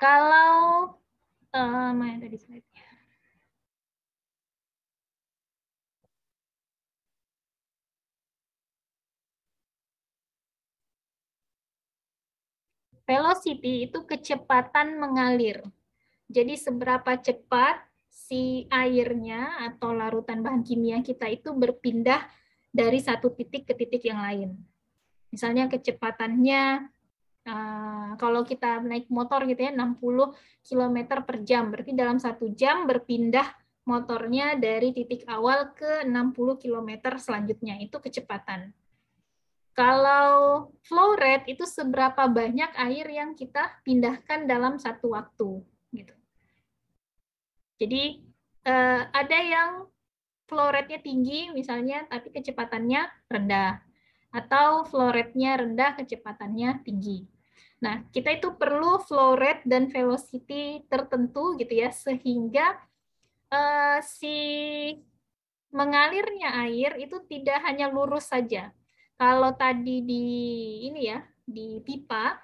Kalau uh, eh, mana tadi slide-nya? Velocity itu kecepatan mengalir. Jadi seberapa cepat si airnya atau larutan bahan kimia kita itu berpindah dari satu titik ke titik yang lain. Misalnya kecepatannya Uh, kalau kita naik motor gitu ya 60 km per jam, berarti dalam satu jam berpindah motornya dari titik awal ke 60 km selanjutnya, itu kecepatan. Kalau flow rate itu seberapa banyak air yang kita pindahkan dalam satu waktu. gitu. Jadi uh, ada yang flow rate-nya tinggi misalnya, tapi kecepatannya rendah atau flow rate-nya rendah, kecepatannya tinggi. Nah, kita itu perlu flow rate dan velocity tertentu gitu ya, sehingga uh, si mengalirnya air itu tidak hanya lurus saja. Kalau tadi di ini ya, di pipa,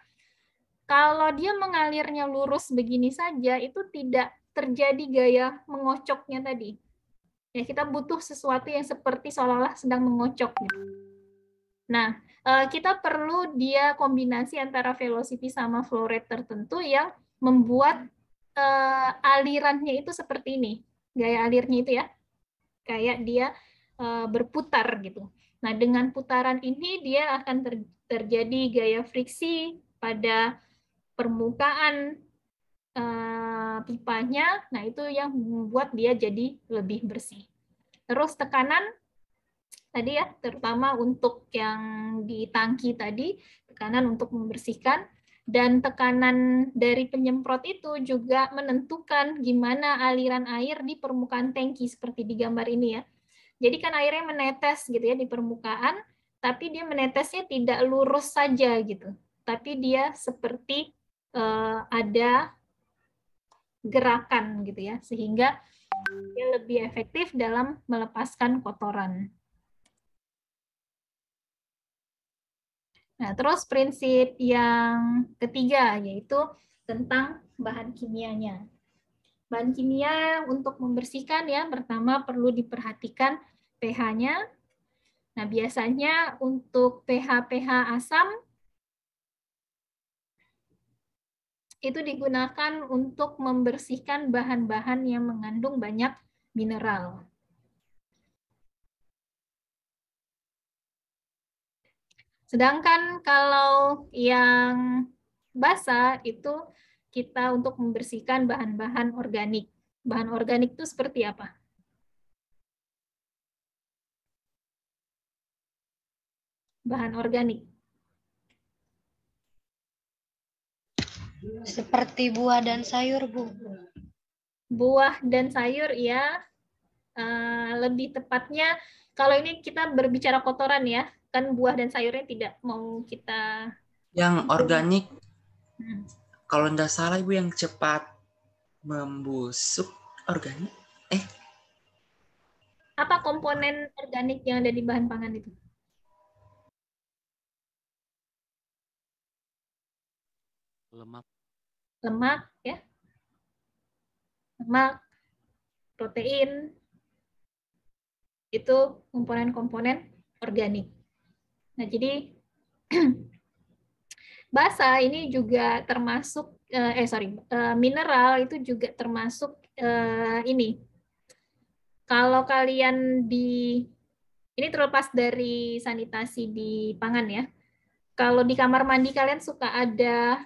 kalau dia mengalirnya lurus begini saja, itu tidak terjadi gaya mengocoknya tadi. Ya, kita butuh sesuatu yang seperti seolah-olah sedang mengocok. Gitu. Nah, eh, kita perlu dia kombinasi antara velocity sama flow rate tertentu yang membuat eh, alirannya itu seperti ini. Gaya alirnya itu ya. Kayak dia eh, berputar gitu. Nah, dengan putaran ini dia akan terjadi gaya friksi pada permukaan pipanya. Nah, itu yang membuat dia jadi lebih bersih. Terus tekanan tadi ya, terutama untuk yang di tangki tadi, tekanan untuk membersihkan, dan tekanan dari penyemprot itu juga menentukan gimana aliran air di permukaan tangki seperti di gambar ini ya. Jadi kan airnya menetes gitu ya di permukaan, tapi dia menetesnya tidak lurus saja gitu. Tapi dia seperti uh, ada gerakan gitu ya, sehingga dia lebih efektif dalam melepaskan kotoran. Nah, terus prinsip yang ketiga yaitu tentang bahan kimianya. Bahan kimia untuk membersihkan ya pertama perlu diperhatikan pH-nya. Nah, biasanya untuk pH-pH asam itu digunakan untuk membersihkan bahan-bahan yang mengandung banyak mineral. Sedangkan kalau yang basah itu kita untuk membersihkan bahan-bahan organik. Bahan organik itu seperti apa? Bahan organik. Seperti buah dan sayur, Bu. Buah dan sayur, ya. Eh, lebih tepatnya, kalau ini kita berbicara kotoran ya, kan buah dan sayurnya tidak mau kita yang organik hmm. kalau nggak salah ibu yang cepat membusuk organik eh apa komponen organik yang ada di bahan pangan itu lemak lemak ya lemak protein itu komponen-komponen organik Nah, jadi basa ini juga termasuk eh, eh sorry eh, mineral itu juga termasuk eh, ini. Kalau kalian di ini terlepas dari sanitasi di pangan ya. Kalau di kamar mandi kalian suka ada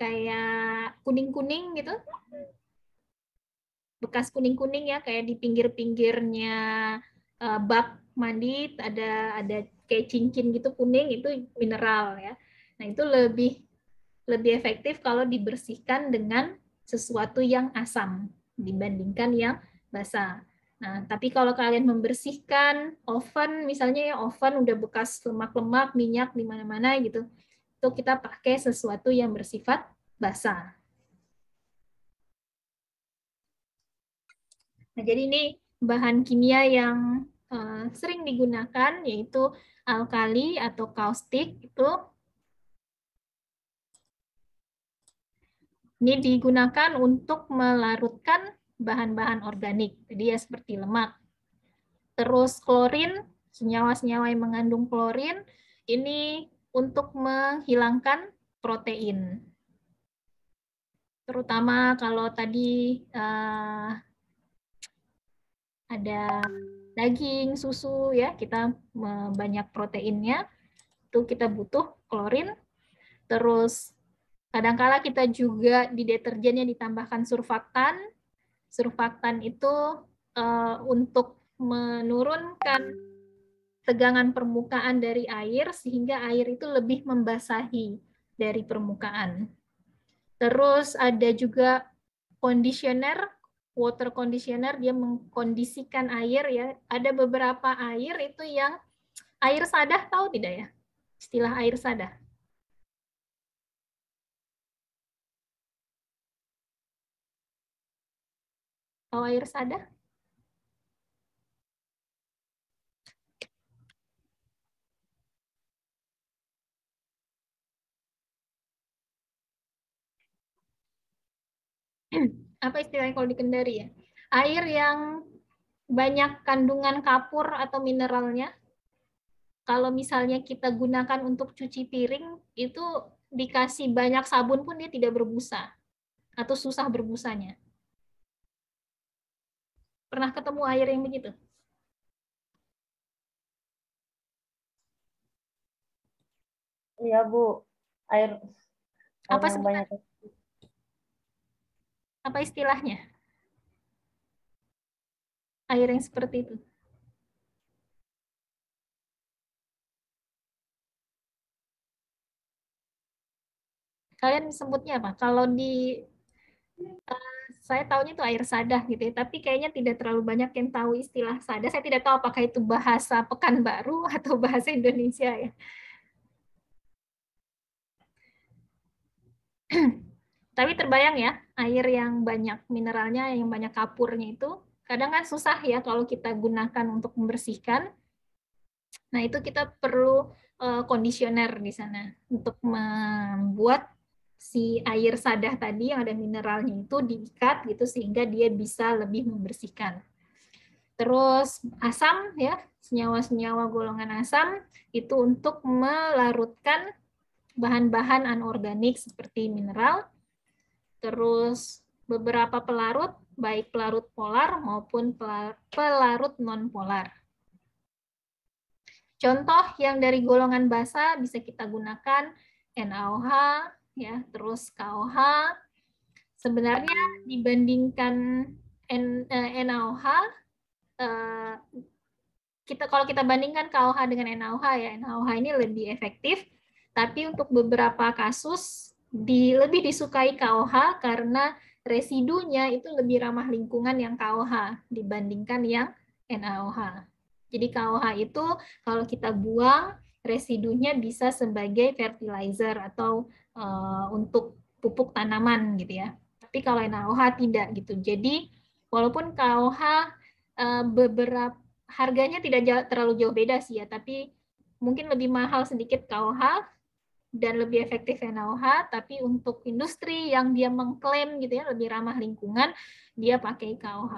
kayak kuning-kuning gitu. Bekas kuning-kuning ya kayak di pinggir-pinggirnya eh, bak mandi ada ada kayak cincin gitu kuning itu mineral ya. Nah, itu lebih lebih efektif kalau dibersihkan dengan sesuatu yang asam dibandingkan yang basah. Nah, tapi kalau kalian membersihkan oven, misalnya ya oven udah bekas lemak-lemak, minyak di mana-mana gitu, itu kita pakai sesuatu yang bersifat basah. Nah, jadi ini bahan kimia yang uh, sering digunakan yaitu alkali atau kaustik itu ini digunakan untuk melarutkan bahan-bahan organik. Jadi ya seperti lemak. Terus klorin, senyawa-senyawa yang mengandung klorin ini untuk menghilangkan protein. Terutama kalau tadi uh, ada daging, susu ya, kita banyak proteinnya. Itu kita butuh klorin. Terus kadangkala kita juga di deterjennya ditambahkan surfaktan. Surfaktan itu uh, untuk menurunkan tegangan permukaan dari air sehingga air itu lebih membasahi dari permukaan. Terus ada juga conditioner water conditioner dia mengkondisikan air ya. Ada beberapa air itu yang air sadah tahu tidak ya? Istilah air sadah. Tahu air sadah? Hmm. apa istilahnya kalau di Kendari ya? Air yang banyak kandungan kapur atau mineralnya. Kalau misalnya kita gunakan untuk cuci piring, itu dikasih banyak sabun pun dia tidak berbusa atau susah berbusanya. Pernah ketemu air yang begitu? Iya, Bu. Air, apa sebenarnya? Apa istilahnya? Air yang seperti itu. Kalian sebutnya apa? Kalau di eh, saya tahunya itu air sadah gitu ya, tapi kayaknya tidak terlalu banyak yang tahu istilah sadah. Saya tidak tahu apakah itu bahasa Pekanbaru atau bahasa Indonesia ya. Tapi terbayang ya, air yang banyak mineralnya, yang banyak kapurnya itu, kadang kan susah ya kalau kita gunakan untuk membersihkan. Nah, itu kita perlu eh, kondisioner di sana untuk membuat si air sadah tadi yang ada mineralnya itu diikat gitu sehingga dia bisa lebih membersihkan. Terus asam ya, senyawa-senyawa golongan asam itu untuk melarutkan bahan-bahan anorganik seperti mineral terus beberapa pelarut, baik pelarut polar maupun pelarut non polar Contoh yang dari golongan basa bisa kita gunakan NaOH, ya, terus KOH. Sebenarnya dibandingkan NaOH, eh, eh, kita kalau kita bandingkan KOH dengan NaOH ya, NaOH ini lebih efektif. Tapi untuk beberapa kasus di, lebih disukai KOH karena residunya itu lebih ramah lingkungan yang KOH dibandingkan yang NaOH. Jadi KOH itu kalau kita buang residunya bisa sebagai fertilizer atau e, untuk pupuk tanaman gitu ya. Tapi kalau NaOH tidak gitu. Jadi walaupun KOH e, eh, beberapa harganya tidak jauh, terlalu jauh beda sih ya, tapi mungkin lebih mahal sedikit KOH dan lebih efektif NaOH, tapi untuk industri yang dia mengklaim gitu ya lebih ramah lingkungan, dia pakai KOH.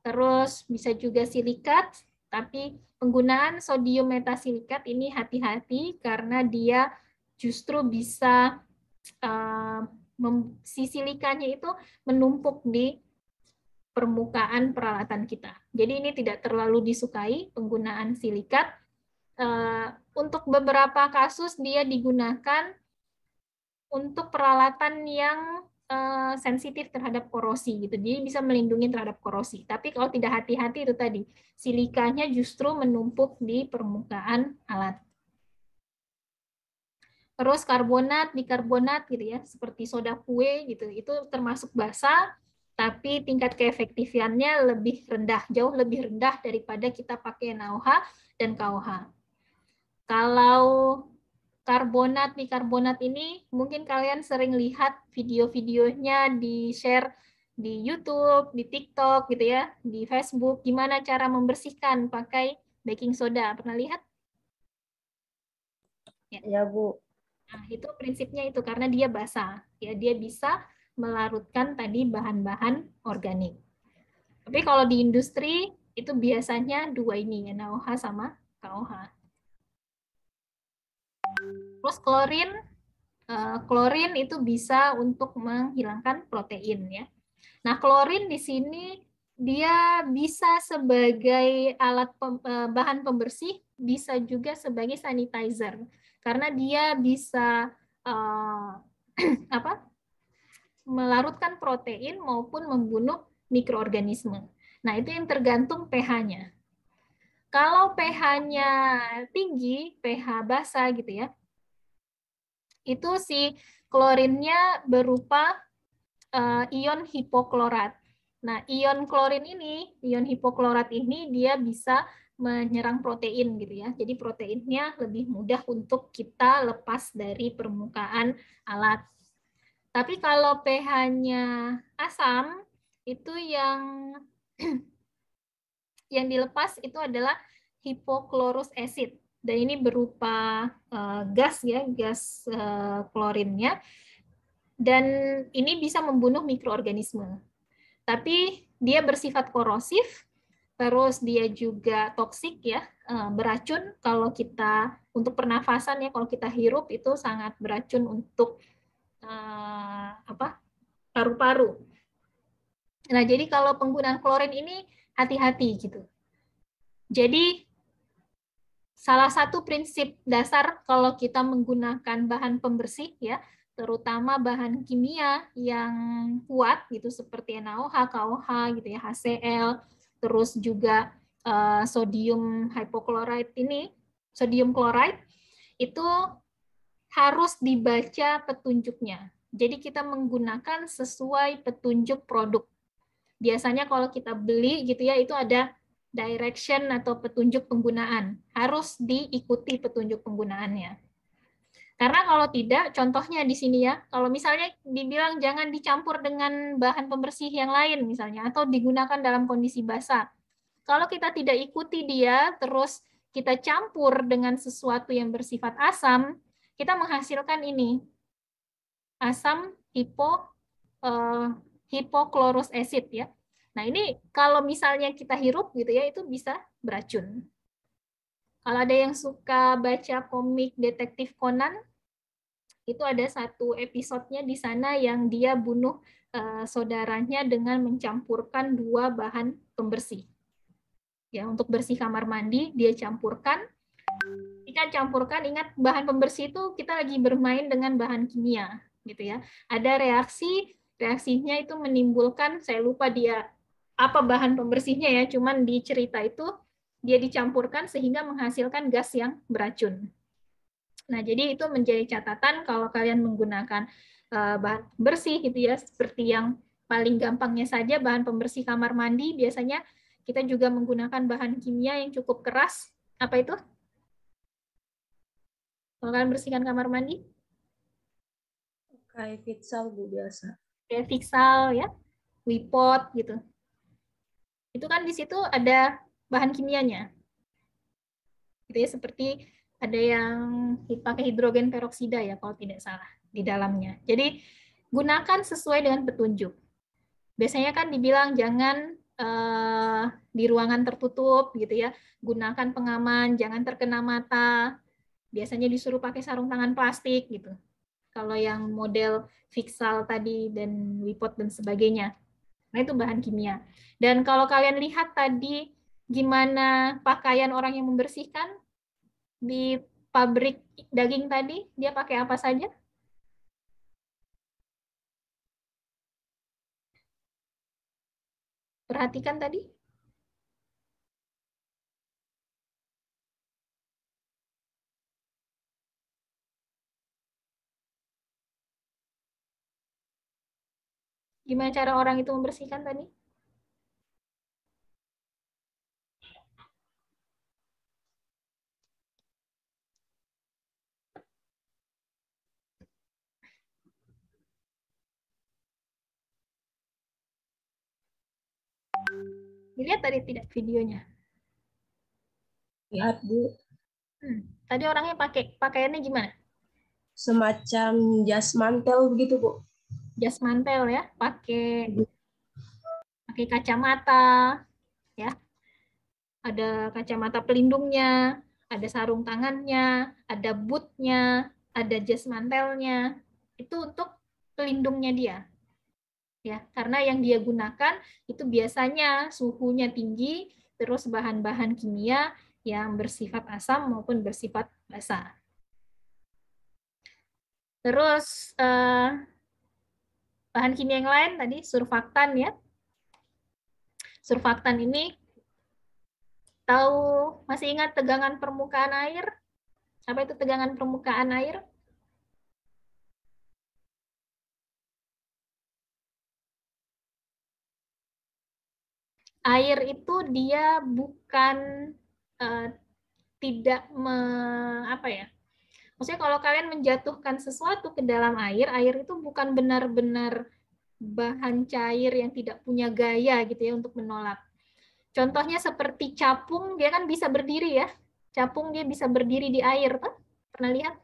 Terus bisa juga silikat, tapi penggunaan sodium metasilikat ini hati-hati karena dia justru bisa uh, si silikanya itu menumpuk di permukaan peralatan kita. Jadi ini tidak terlalu disukai penggunaan silikat. Eh, untuk beberapa kasus dia digunakan untuk peralatan yang uh, sensitif terhadap korosi gitu. Jadi bisa melindungi terhadap korosi. Tapi kalau tidak hati-hati itu tadi silikanya justru menumpuk di permukaan alat. Terus karbonat, bikarbonat gitu ya, seperti soda kue gitu. Itu termasuk basa tapi tingkat keefektifannya lebih rendah, jauh lebih rendah daripada kita pakai NaOH dan KOH. Kalau karbonat, bikarbonat ini mungkin kalian sering lihat video-videonya di-share di YouTube, di TikTok gitu ya, di Facebook, gimana cara membersihkan pakai baking soda. Pernah lihat? Ya, ya Bu. Nah, itu prinsipnya itu karena dia basah. Ya, dia bisa melarutkan tadi bahan-bahan organik. Tapi kalau di industri itu biasanya dua ini ya, NaOH sama KOH. Plus klorin, eh, klorin itu bisa untuk menghilangkan protein ya. Nah klorin di sini dia bisa sebagai alat eh, bahan pembersih, bisa juga sebagai sanitizer karena dia bisa uh, apa melarutkan protein maupun membunuh mikroorganisme. Nah itu yang tergantung pH-nya. Kalau pH-nya tinggi, pH basa gitu ya, itu si klorinnya berupa uh, ion hipoklorat. Nah, ion klorin ini, ion hipoklorat ini dia bisa menyerang protein gitu ya. Jadi proteinnya lebih mudah untuk kita lepas dari permukaan alat. Tapi kalau pH-nya asam itu yang yang dilepas itu adalah hipoklorus acid dan ini berupa uh, gas ya, gas uh, klorinnya. Dan ini bisa membunuh mikroorganisme. Tapi dia bersifat korosif, terus dia juga toksik ya, uh, beracun kalau kita untuk pernafasan ya kalau kita hirup itu sangat beracun untuk uh, apa? paru-paru. Nah, jadi kalau penggunaan klorin ini hati-hati gitu. Jadi salah satu prinsip dasar kalau kita menggunakan bahan pembersih ya, terutama bahan kimia yang kuat gitu seperti NaOH, KOH gitu ya, HCl, terus juga uh, sodium hypochlorite ini, sodium chloride itu harus dibaca petunjuknya. Jadi kita menggunakan sesuai petunjuk produk. Biasanya kalau kita beli gitu ya itu ada direction atau petunjuk penggunaan. Harus diikuti petunjuk penggunaannya. Karena kalau tidak, contohnya di sini ya, kalau misalnya dibilang jangan dicampur dengan bahan pembersih yang lain misalnya, atau digunakan dalam kondisi basah. Kalau kita tidak ikuti dia, terus kita campur dengan sesuatu yang bersifat asam, kita menghasilkan ini, asam hipo, uh, eh, hipoklorus acid ya, Nah, ini kalau misalnya kita hirup gitu ya, itu bisa beracun. Kalau ada yang suka baca komik detektif Conan, itu ada satu episodenya di sana yang dia bunuh eh, saudaranya dengan mencampurkan dua bahan pembersih. Ya, untuk bersih kamar mandi dia campurkan. Jika campurkan, ingat bahan pembersih itu kita lagi bermain dengan bahan kimia, gitu ya. Ada reaksi reaksinya itu menimbulkan saya lupa dia apa bahan pembersihnya ya, cuman di cerita itu dia dicampurkan sehingga menghasilkan gas yang beracun. Nah, jadi itu menjadi catatan kalau kalian menggunakan eh, bahan bersih gitu ya, seperti yang paling gampangnya saja bahan pembersih kamar mandi biasanya kita juga menggunakan bahan kimia yang cukup keras. Apa itu? Kalau kalian bersihkan kamar mandi? kayak Fixal Bu biasa. kayak Fixal ya, Wipot gitu itu kan di situ ada bahan kimianya. Gitu ya, seperti ada yang dipakai hidrogen peroksida ya kalau tidak salah di dalamnya. Jadi gunakan sesuai dengan petunjuk. Biasanya kan dibilang jangan uh, di ruangan tertutup gitu ya, gunakan pengaman, jangan terkena mata. Biasanya disuruh pakai sarung tangan plastik gitu. Kalau yang model Fixal tadi dan Wipot dan sebagainya. Nah, itu bahan kimia. Dan kalau kalian lihat tadi gimana pakaian orang yang membersihkan di pabrik daging tadi, dia pakai apa saja? Perhatikan tadi. Gimana cara orang itu membersihkan tadi? Dilihat tadi tidak videonya? Lihat, Bu. Hmm. Tadi orangnya pakai pakaiannya gimana? Semacam jas mantel begitu, Bu jas mantel ya, pakai iya. pakai kacamata ya. Ada kacamata pelindungnya, ada sarung tangannya, ada bootnya, ada jas mantelnya. Itu untuk pelindungnya dia. Ya, karena yang dia gunakan itu biasanya suhunya tinggi, terus bahan-bahan kimia yang bersifat asam maupun bersifat basah. Terus eh, bahan kimia yang lain tadi surfaktan ya. Surfaktan ini tahu masih ingat tegangan permukaan air? Apa itu tegangan permukaan air? Air itu dia bukan uh, tidak me, apa ya? Maksudnya kalau kalian menjatuhkan sesuatu ke dalam air, air itu bukan benar-benar bahan cair yang tidak punya gaya gitu ya untuk menolak. Contohnya seperti capung, dia kan bisa berdiri ya. Capung dia bisa berdiri di air, kan? Pernah lihat?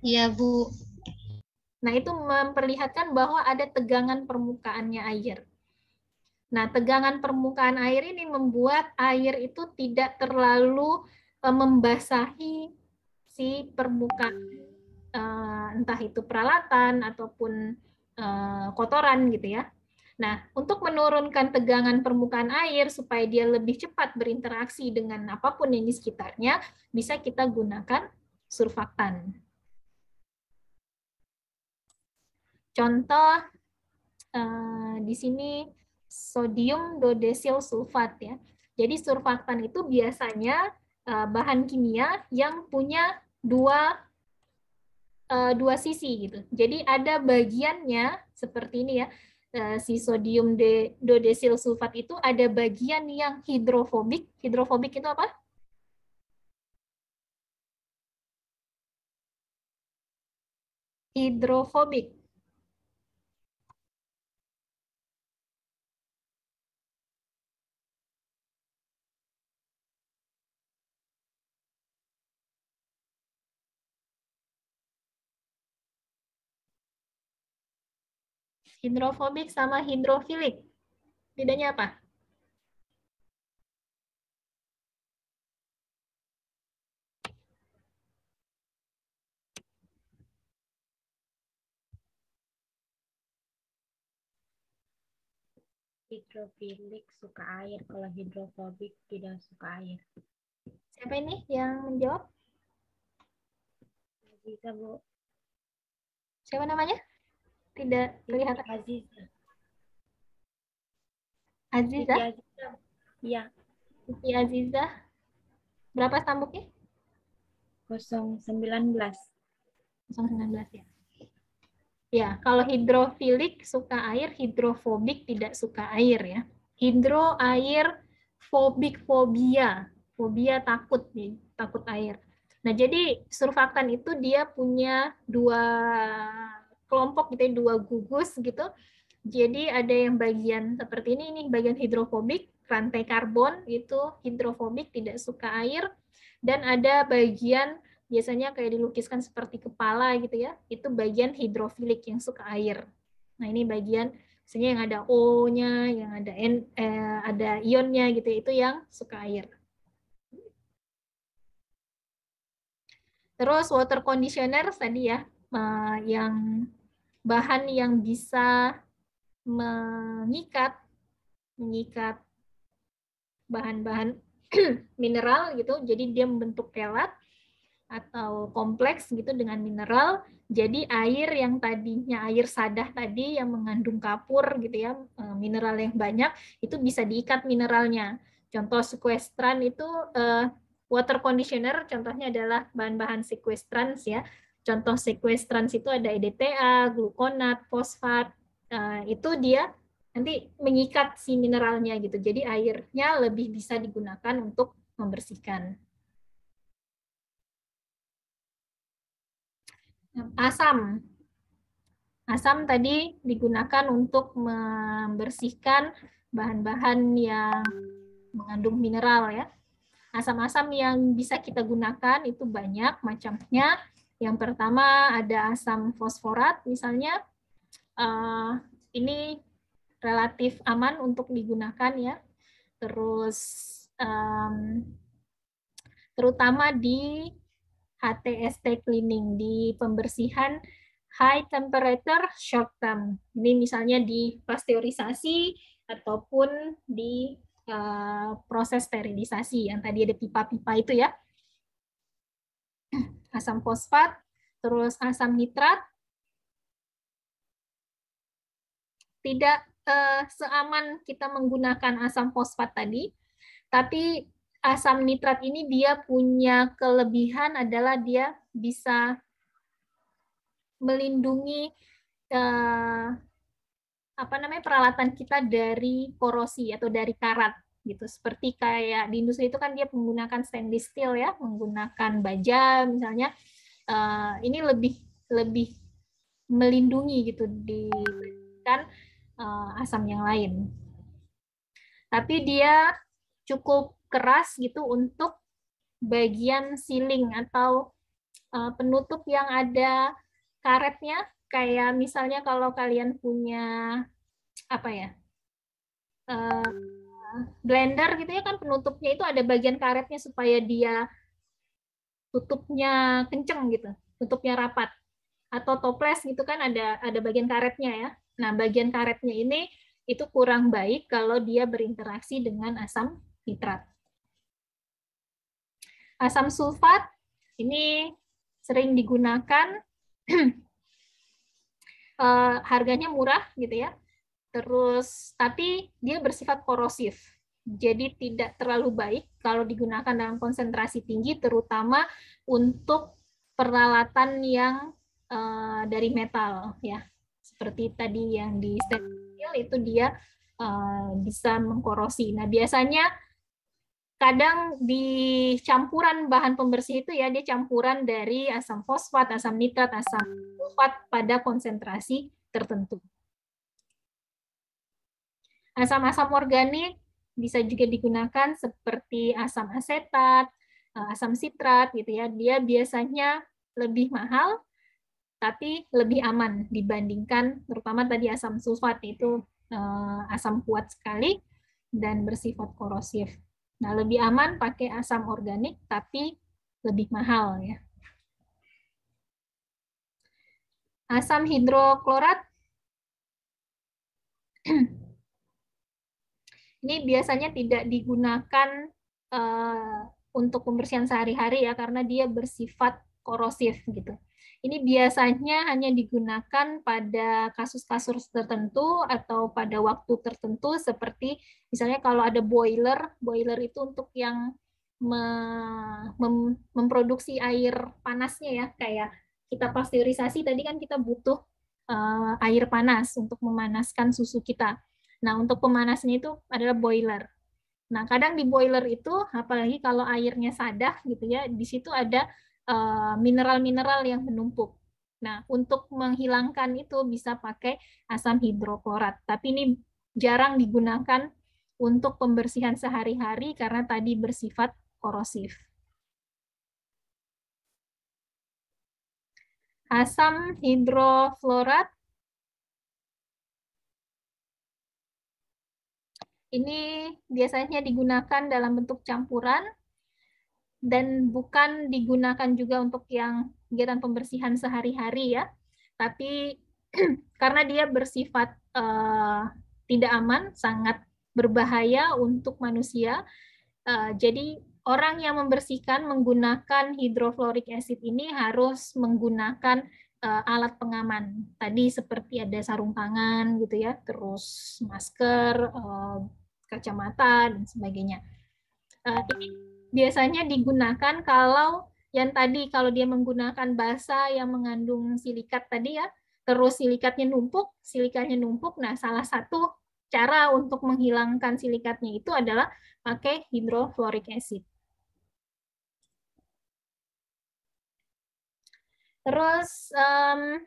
Iya, Bu. Nah, itu memperlihatkan bahwa ada tegangan permukaannya air. Nah, tegangan permukaan air ini membuat air itu tidak terlalu Eh, membasahi si permukaan uh, entah itu peralatan ataupun uh, kotoran gitu ya. Nah, untuk menurunkan tegangan permukaan air supaya dia lebih cepat berinteraksi dengan apapun yang di sekitarnya, bisa kita gunakan surfaktan. Contoh uh, di sini sodium dodesil sulfat ya. Jadi surfaktan itu biasanya Eh, bahan kimia yang punya dua eh, dua sisi gitu. Jadi ada bagiannya seperti ini ya. Eh, si sodium de, dodesil sulfat itu ada bagian yang hidrofobik. Hidrofobik itu apa? Hidrofobik. hidrofobik sama hidrofilik. Bedanya apa? Hidrofilik suka air, kalau hidrofobik tidak suka air. Siapa ini yang menjawab? Bisa, Bu. Siapa namanya? tidak iya, terlihat Aziza. Aziza? Iya. Siti Aziza. Berapa stambuknya? 019. 019 ya. Ya, kalau hidrofilik suka air, hidrofobik tidak suka air ya. Hidro air fobik fobia, fobia takut nih, takut air. Nah, jadi surfaktan itu dia punya dua kelompok gitu ya, dua gugus gitu. Jadi ada yang bagian seperti ini, ini bagian hidrofobik, rantai karbon itu hidrofobik, tidak suka air. Dan ada bagian biasanya kayak dilukiskan seperti kepala gitu ya, itu bagian hidrofilik yang suka air. Nah ini bagian misalnya yang ada O-nya, yang ada N, eh, ada ionnya gitu, ya, itu yang suka air. Terus water conditioner tadi ya, eh, yang bahan yang bisa mengikat mengikat bahan-bahan mineral gitu jadi dia membentuk pelat atau kompleks gitu dengan mineral jadi air yang tadinya air sadah tadi yang mengandung kapur gitu ya e, mineral yang banyak itu bisa diikat mineralnya contoh sequestran itu e, water conditioner contohnya adalah bahan-bahan sequestrans ya Contoh sequestrans itu ada EDTA, glukonat, fosfat. Eh, itu dia nanti mengikat si mineralnya gitu. Jadi airnya lebih bisa digunakan untuk membersihkan. Asam. Asam tadi digunakan untuk membersihkan bahan-bahan yang mengandung mineral ya. Asam-asam yang bisa kita gunakan itu banyak macamnya. Yang pertama ada asam fosforat misalnya. Uh, ini relatif aman untuk digunakan ya. Terus um, terutama di HTST cleaning di pembersihan high temperature short term. Ini misalnya di pasteurisasi ataupun di uh, proses sterilisasi yang tadi ada pipa-pipa itu ya asam fosfat, terus asam nitrat, tidak eh, seaman kita menggunakan asam fosfat tadi, tapi asam nitrat ini dia punya kelebihan adalah dia bisa melindungi eh, apa namanya peralatan kita dari korosi atau dari karat gitu. Seperti kayak di industri itu kan dia menggunakan stainless steel ya, menggunakan baja misalnya. Uh, ini lebih lebih melindungi gitu dibandingkan uh, eh, asam yang lain. Tapi dia cukup keras gitu untuk bagian ceiling atau uh, penutup yang ada karetnya kayak misalnya kalau kalian punya apa ya uh, blender gitu ya kan penutupnya itu ada bagian karetnya supaya dia tutupnya kenceng gitu, tutupnya rapat. Atau toples gitu kan ada ada bagian karetnya ya. Nah, bagian karetnya ini itu kurang baik kalau dia berinteraksi dengan asam nitrat. Asam sulfat ini sering digunakan eh, harganya murah gitu ya Terus tapi dia bersifat korosif. Jadi tidak terlalu baik kalau digunakan dalam konsentrasi tinggi terutama untuk peralatan yang uh, dari metal ya. Seperti tadi yang di stainless itu dia uh, bisa mengkorosi. Nah, biasanya kadang di campuran bahan pembersih itu ya dia campuran dari asam fosfat, asam nitrat, asam sulfat pada konsentrasi tertentu. Asam-asam organik bisa juga digunakan seperti asam asetat, eh, asam sitrat gitu ya. Dia biasanya lebih mahal tapi lebih aman dibandingkan terutama tadi asam sulfat itu eh, asam kuat sekali dan bersifat korosif. Nah, lebih aman pakai asam organik tapi lebih mahal ya. Asam hidroklorat Ini biasanya tidak digunakan uh, untuk pembersihan sehari-hari ya karena dia bersifat korosif gitu. Ini biasanya hanya digunakan pada kasus-kasus tertentu atau pada waktu tertentu seperti misalnya kalau ada boiler, boiler itu untuk yang mem memproduksi air panasnya ya kayak kita pasteurisasi tadi kan kita butuh uh, air panas untuk memanaskan susu kita. Nah, untuk pemanasnya itu adalah boiler. Nah, kadang di boiler itu, apalagi kalau airnya sadah gitu ya, di situ ada eh, mineral-mineral uh, yang menumpuk. Nah, untuk menghilangkan itu bisa pakai asam hidroklorat. Tapi ini jarang digunakan untuk pembersihan sehari-hari karena tadi bersifat korosif. Asam hidrofluorat Ini biasanya digunakan dalam bentuk campuran dan bukan digunakan juga untuk yang kegiatan pembersihan sehari-hari ya. Tapi karena dia bersifat uh, tidak aman, sangat berbahaya untuk manusia. Uh, jadi orang yang membersihkan menggunakan hidrofluorik acid ini harus menggunakan eh, alat pengaman. Tadi seperti ada sarung tangan gitu ya, terus masker, kacamata dan sebagainya. Uh, ini biasanya digunakan kalau yang tadi kalau dia menggunakan basa yang mengandung silikat tadi ya, terus silikatnya numpuk, silikatnya numpuk. Nah, salah satu cara untuk menghilangkan silikatnya itu adalah pakai hidrofluoric acid. Terus um,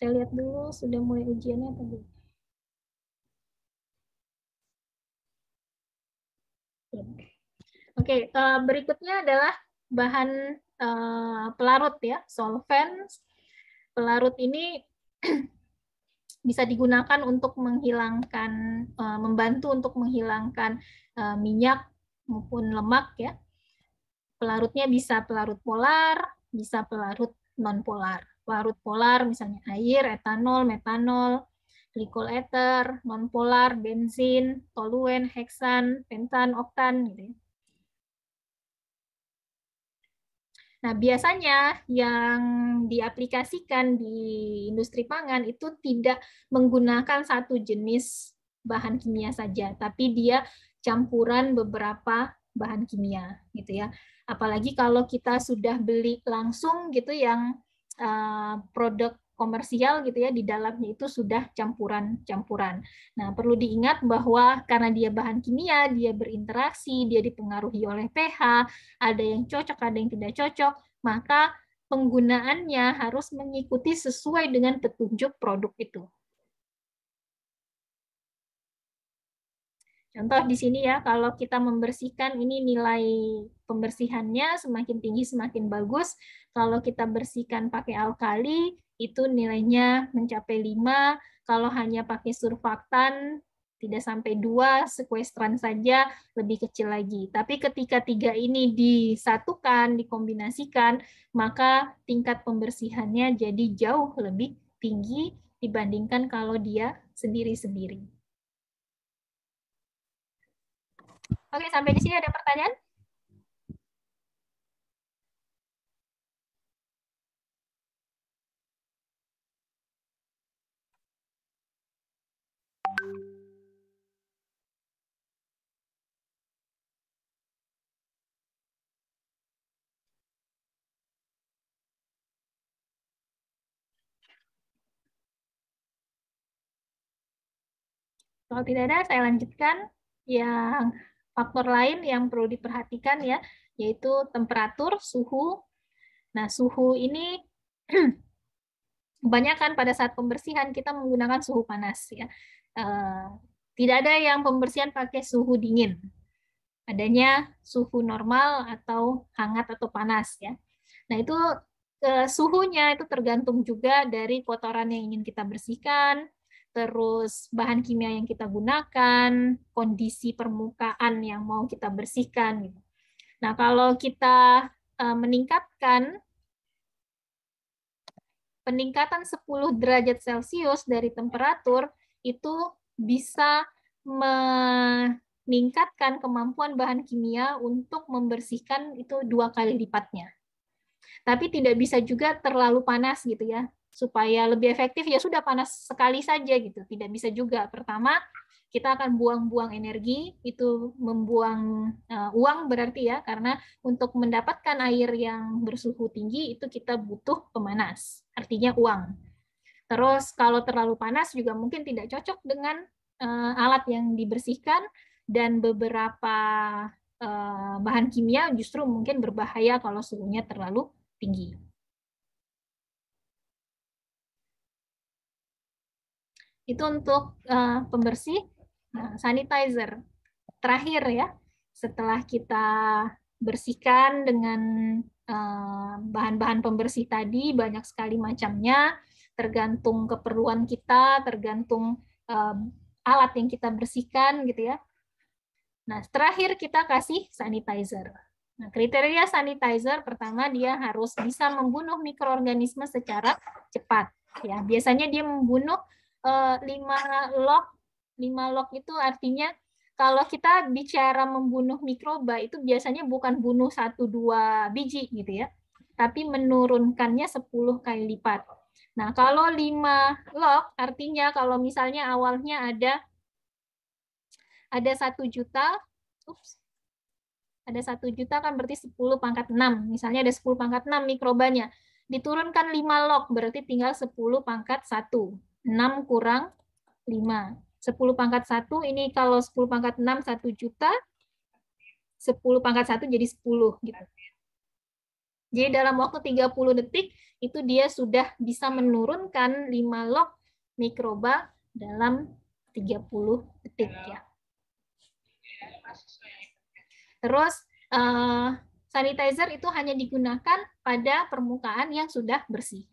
saya lihat dulu sudah mulai ujiannya atau belum. Oke, okay, uh, eh, berikutnya adalah bahan uh, pelarut ya, solvent. Pelarut ini bisa digunakan untuk menghilangkan, uh, membantu untuk menghilangkan uh, minyak maupun lemak ya. Pelarutnya bisa pelarut polar, bisa pelarut non polar larut polar misalnya air, etanol, metanol, glikol ether, nonpolar, bensin, toluen, heksan, pentan, oktan gitu. Ya. Nah, biasanya yang diaplikasikan di industri pangan itu tidak menggunakan satu jenis bahan kimia saja, tapi dia campuran beberapa bahan kimia gitu ya. Apalagi kalau kita sudah beli langsung gitu yang Eh, produk komersial gitu ya di dalamnya itu sudah campuran-campuran. Nah, perlu diingat bahwa karena dia bahan kimia, dia berinteraksi, dia dipengaruhi oleh pH, ada yang cocok, ada yang tidak cocok, maka penggunaannya harus mengikuti sesuai dengan petunjuk produk itu. Contoh di sini ya, kalau kita membersihkan ini nilai pembersihannya semakin tinggi semakin bagus, kalau kita bersihkan pakai alkali, itu nilainya mencapai 5. Kalau hanya pakai surfaktan, tidak sampai dua sequestran saja lebih kecil lagi. Tapi ketika tiga ini disatukan, dikombinasikan, maka tingkat pembersihannya jadi jauh lebih tinggi dibandingkan kalau dia sendiri-sendiri. Oke, sampai di sini ada pertanyaan? Kalau tidak ada, saya lanjutkan yang faktor lain yang perlu diperhatikan ya, yaitu temperatur, suhu. Nah, suhu ini kebanyakan pada saat pembersihan kita menggunakan suhu panas ya. Eh, tidak ada yang pembersihan pakai suhu dingin. Adanya suhu normal atau hangat atau panas ya. Nah, itu eh, suhunya itu tergantung juga dari kotoran yang ingin kita bersihkan, terus bahan kimia yang kita gunakan, kondisi permukaan yang mau kita bersihkan. Gitu. Nah, kalau kita eh, meningkatkan peningkatan 10 derajat Celcius dari temperatur itu bisa meningkatkan kemampuan bahan kimia untuk membersihkan itu dua kali lipatnya. Tapi tidak bisa juga terlalu panas gitu ya supaya lebih efektif ya sudah panas sekali saja gitu tidak bisa juga pertama kita akan buang-buang energi itu membuang uh, uang berarti ya karena untuk mendapatkan air yang bersuhu tinggi itu kita butuh pemanas artinya uang terus kalau terlalu panas juga mungkin tidak cocok dengan uh, alat yang dibersihkan dan beberapa uh, bahan kimia justru mungkin berbahaya kalau suhunya terlalu tinggi. Itu untuk uh, pembersih. Nah, sanitizer. Terakhir ya, setelah kita bersihkan dengan eh, bahan-bahan uh, pembersih tadi, banyak sekali macamnya, tergantung keperluan kita, tergantung uh, alat yang kita bersihkan gitu ya. Nah, terakhir kita kasih sanitizer. Nah, kriteria sanitizer pertama dia harus bisa membunuh mikroorganisme secara cepat. Ya, biasanya dia membunuh 5 log 5 log itu artinya kalau kita bicara membunuh mikroba itu biasanya bukan bunuh 1 2 biji gitu ya. Tapi menurunkannya 10 kali lipat. Nah, kalau 5 log artinya kalau misalnya awalnya ada ada 1 juta, ups, ada 1 juta kan berarti 10 pangkat 6. Misalnya ada 10 pangkat 6 mikrobanya. Diturunkan 5 log berarti tinggal 10 pangkat 1. 6 kurang 5. 10 pangkat 1, ini kalau 10 pangkat 6, 1 juta. 10 pangkat 1 jadi 10. gitu. Jadi dalam waktu 30 detik, itu dia sudah bisa menurunkan 5 log mikroba dalam 30 detik. ya. Terus, uh, sanitizer itu hanya digunakan pada permukaan yang sudah bersih.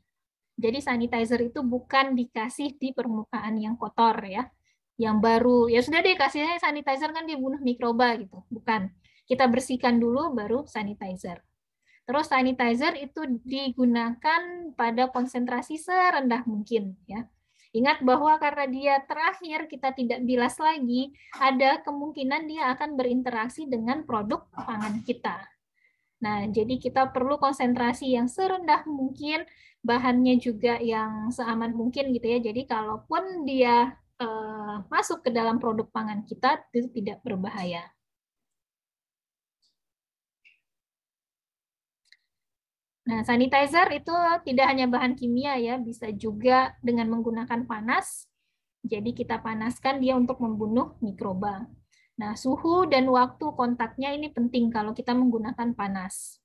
Jadi sanitizer itu bukan dikasih di permukaan yang kotor ya, yang baru. Ya sudah deh kasihnya sanitizer kan dibunuh mikroba gitu, bukan. Kita bersihkan dulu baru sanitizer. Terus sanitizer itu digunakan pada konsentrasi serendah mungkin ya. Ingat bahwa karena dia terakhir kita tidak bilas lagi, ada kemungkinan dia akan berinteraksi dengan produk pangan kita. Nah, jadi kita perlu konsentrasi yang serendah mungkin bahannya juga yang seaman mungkin gitu ya. Jadi kalaupun dia uh, masuk ke dalam produk pangan kita itu tidak berbahaya. Nah, sanitizer itu tidak hanya bahan kimia ya, bisa juga dengan menggunakan panas. Jadi kita panaskan dia untuk membunuh mikroba. Nah, suhu dan waktu kontaknya ini penting kalau kita menggunakan panas.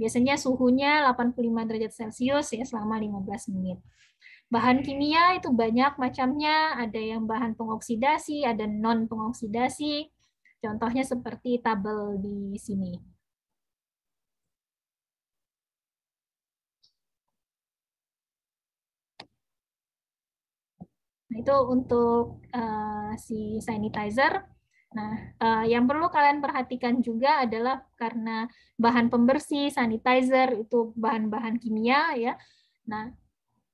Biasanya suhunya 85 derajat Celcius ya selama 15 menit. Bahan kimia itu banyak macamnya, ada yang bahan pengoksidasi, ada non pengoksidasi. Contohnya seperti tabel di sini. Nah, itu untuk uh, si sanitizer. Nah, uh, yang perlu kalian perhatikan juga adalah karena bahan pembersih, sanitizer itu bahan-bahan kimia ya. Nah,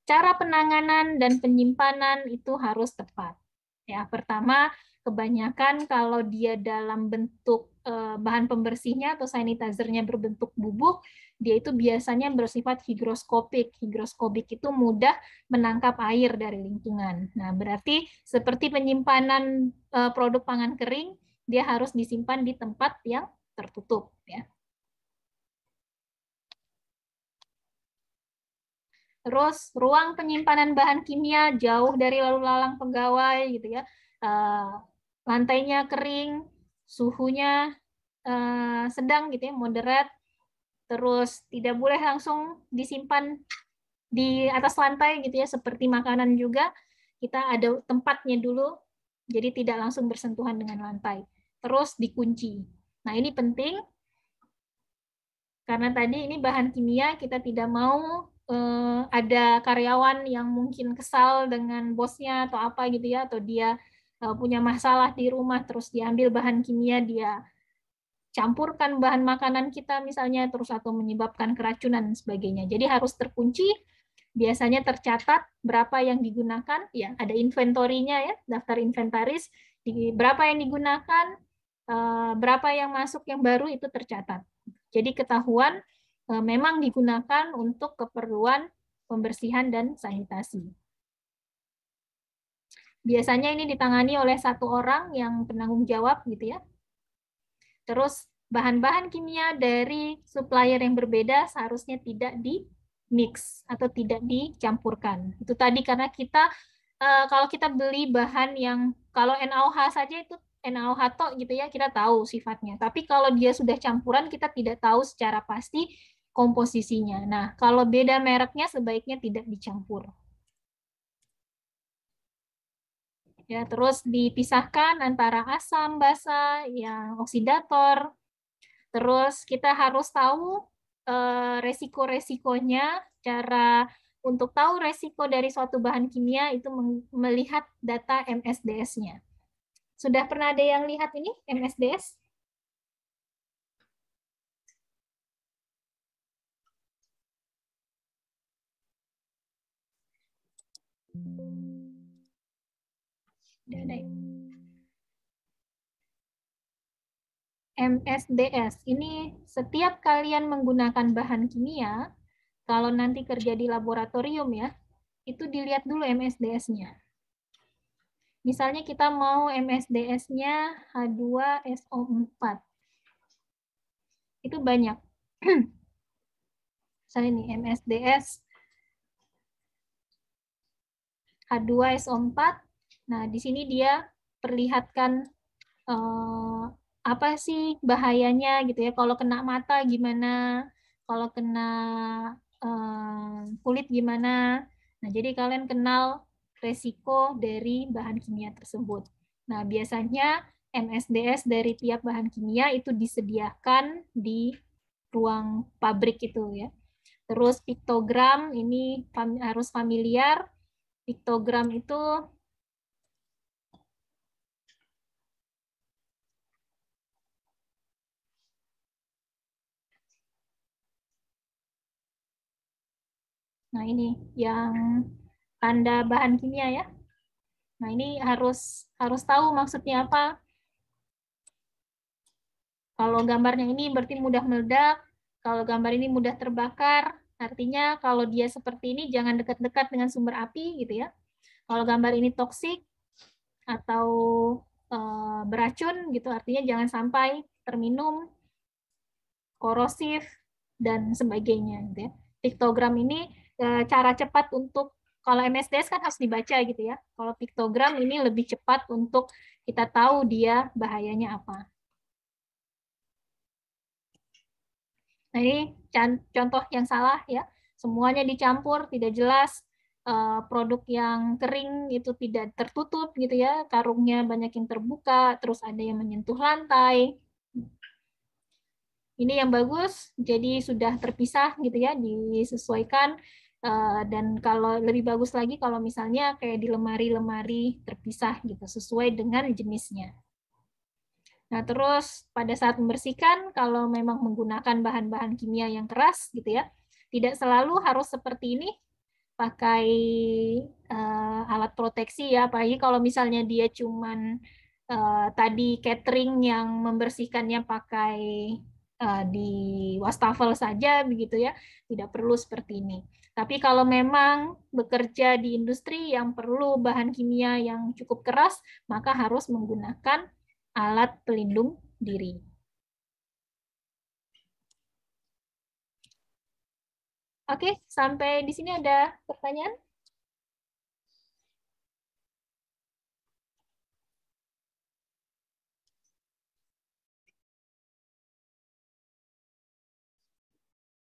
cara penanganan dan penyimpanan itu harus tepat. Ya, pertama kebanyakan kalau dia dalam bentuk uh, bahan pembersihnya atau sanitizernya berbentuk bubuk, dia itu biasanya bersifat higroskopik. Higroskopik itu mudah menangkap air dari lingkungan. Nah, berarti seperti penyimpanan e, produk pangan kering, dia harus disimpan di tempat yang tertutup ya. Terus ruang penyimpanan bahan kimia jauh dari lalu-lalang pegawai gitu ya. E, lantainya kering, suhunya e, sedang gitu ya, moderat, terus tidak boleh langsung disimpan di atas lantai gitu ya seperti makanan juga kita ada tempatnya dulu jadi tidak langsung bersentuhan dengan lantai terus dikunci nah ini penting karena tadi ini bahan kimia kita tidak mau eh, ada karyawan yang mungkin kesal dengan bosnya atau apa gitu ya atau dia eh, punya masalah di rumah terus diambil bahan kimia dia campurkan bahan makanan kita misalnya terus atau menyebabkan keracunan dan sebagainya. Jadi harus terkunci, biasanya tercatat berapa yang digunakan, ya ada inventorinya ya, daftar inventaris, berapa yang digunakan, eh, berapa yang masuk yang baru itu tercatat. Jadi ketahuan eh, memang digunakan untuk keperluan pembersihan dan sanitasi. Biasanya ini ditangani oleh satu orang yang penanggung jawab gitu ya, Terus bahan-bahan kimia dari supplier yang berbeda seharusnya tidak di mix atau tidak dicampurkan. Itu tadi karena kita eh, kalau kita beli bahan yang kalau NaOH saja itu NaOH toh gitu ya kita tahu sifatnya. Tapi kalau dia sudah campuran kita tidak tahu secara pasti komposisinya. Nah, kalau beda mereknya sebaiknya tidak dicampur. Ya, terus dipisahkan antara asam basa yang oksidator. Terus kita harus tahu eh, resiko-resikonya, cara untuk tahu resiko dari suatu bahan kimia itu melihat data MSDS-nya. Sudah pernah ada yang lihat ini MSDS? Thank you. Udah MSDS. Ini setiap kalian menggunakan bahan kimia, kalau nanti kerja di laboratorium ya, itu dilihat dulu MSDS-nya. Misalnya kita mau MSDS-nya H2SO4. Itu banyak. Misalnya ini MSDS H2SO4 Nah, di sini dia perlihatkan eh, apa sih bahayanya gitu ya. Kalau kena mata gimana, kalau kena eh, kulit gimana. Nah, jadi kalian kenal resiko dari bahan kimia tersebut. Nah, biasanya MSDS dari tiap bahan kimia itu disediakan di ruang pabrik itu ya. Terus piktogram ini harus familiar. Piktogram itu Nah, ini yang tanda bahan kimia ya. Nah, ini harus harus tahu maksudnya apa. Kalau gambarnya ini berarti mudah meledak, kalau gambar ini mudah terbakar, artinya kalau dia seperti ini jangan dekat-dekat dengan sumber api gitu ya. Kalau gambar ini toksik atau e, beracun gitu, artinya jangan sampai terminum, korosif dan sebagainya gitu ya. Piktogram ini Eh, cara cepat untuk kalau MSDS kan harus dibaca gitu ya. Kalau piktogram ini lebih cepat untuk kita tahu dia bahayanya apa. Nah, ini contoh yang salah ya. Semuanya dicampur, tidak jelas. Eh, produk yang kering itu tidak tertutup gitu ya. Karungnya banyak yang terbuka, terus ada yang menyentuh lantai. Ini yang bagus, jadi sudah terpisah gitu ya, disesuaikan Eh, dan kalau lebih bagus lagi kalau misalnya kayak di lemari-lemari terpisah gitu sesuai dengan jenisnya. Nah, terus pada saat membersihkan kalau memang menggunakan bahan-bahan kimia yang keras gitu ya, tidak selalu harus seperti ini pakai uh, alat proteksi ya, apalagi kalau misalnya dia cuman uh, tadi catering yang membersihkannya pakai uh, di wastafel saja begitu ya, tidak perlu seperti ini. Tapi kalau memang bekerja di industri yang perlu bahan kimia yang cukup keras, maka harus menggunakan alat pelindung diri. Oke, sampai di sini ada pertanyaan?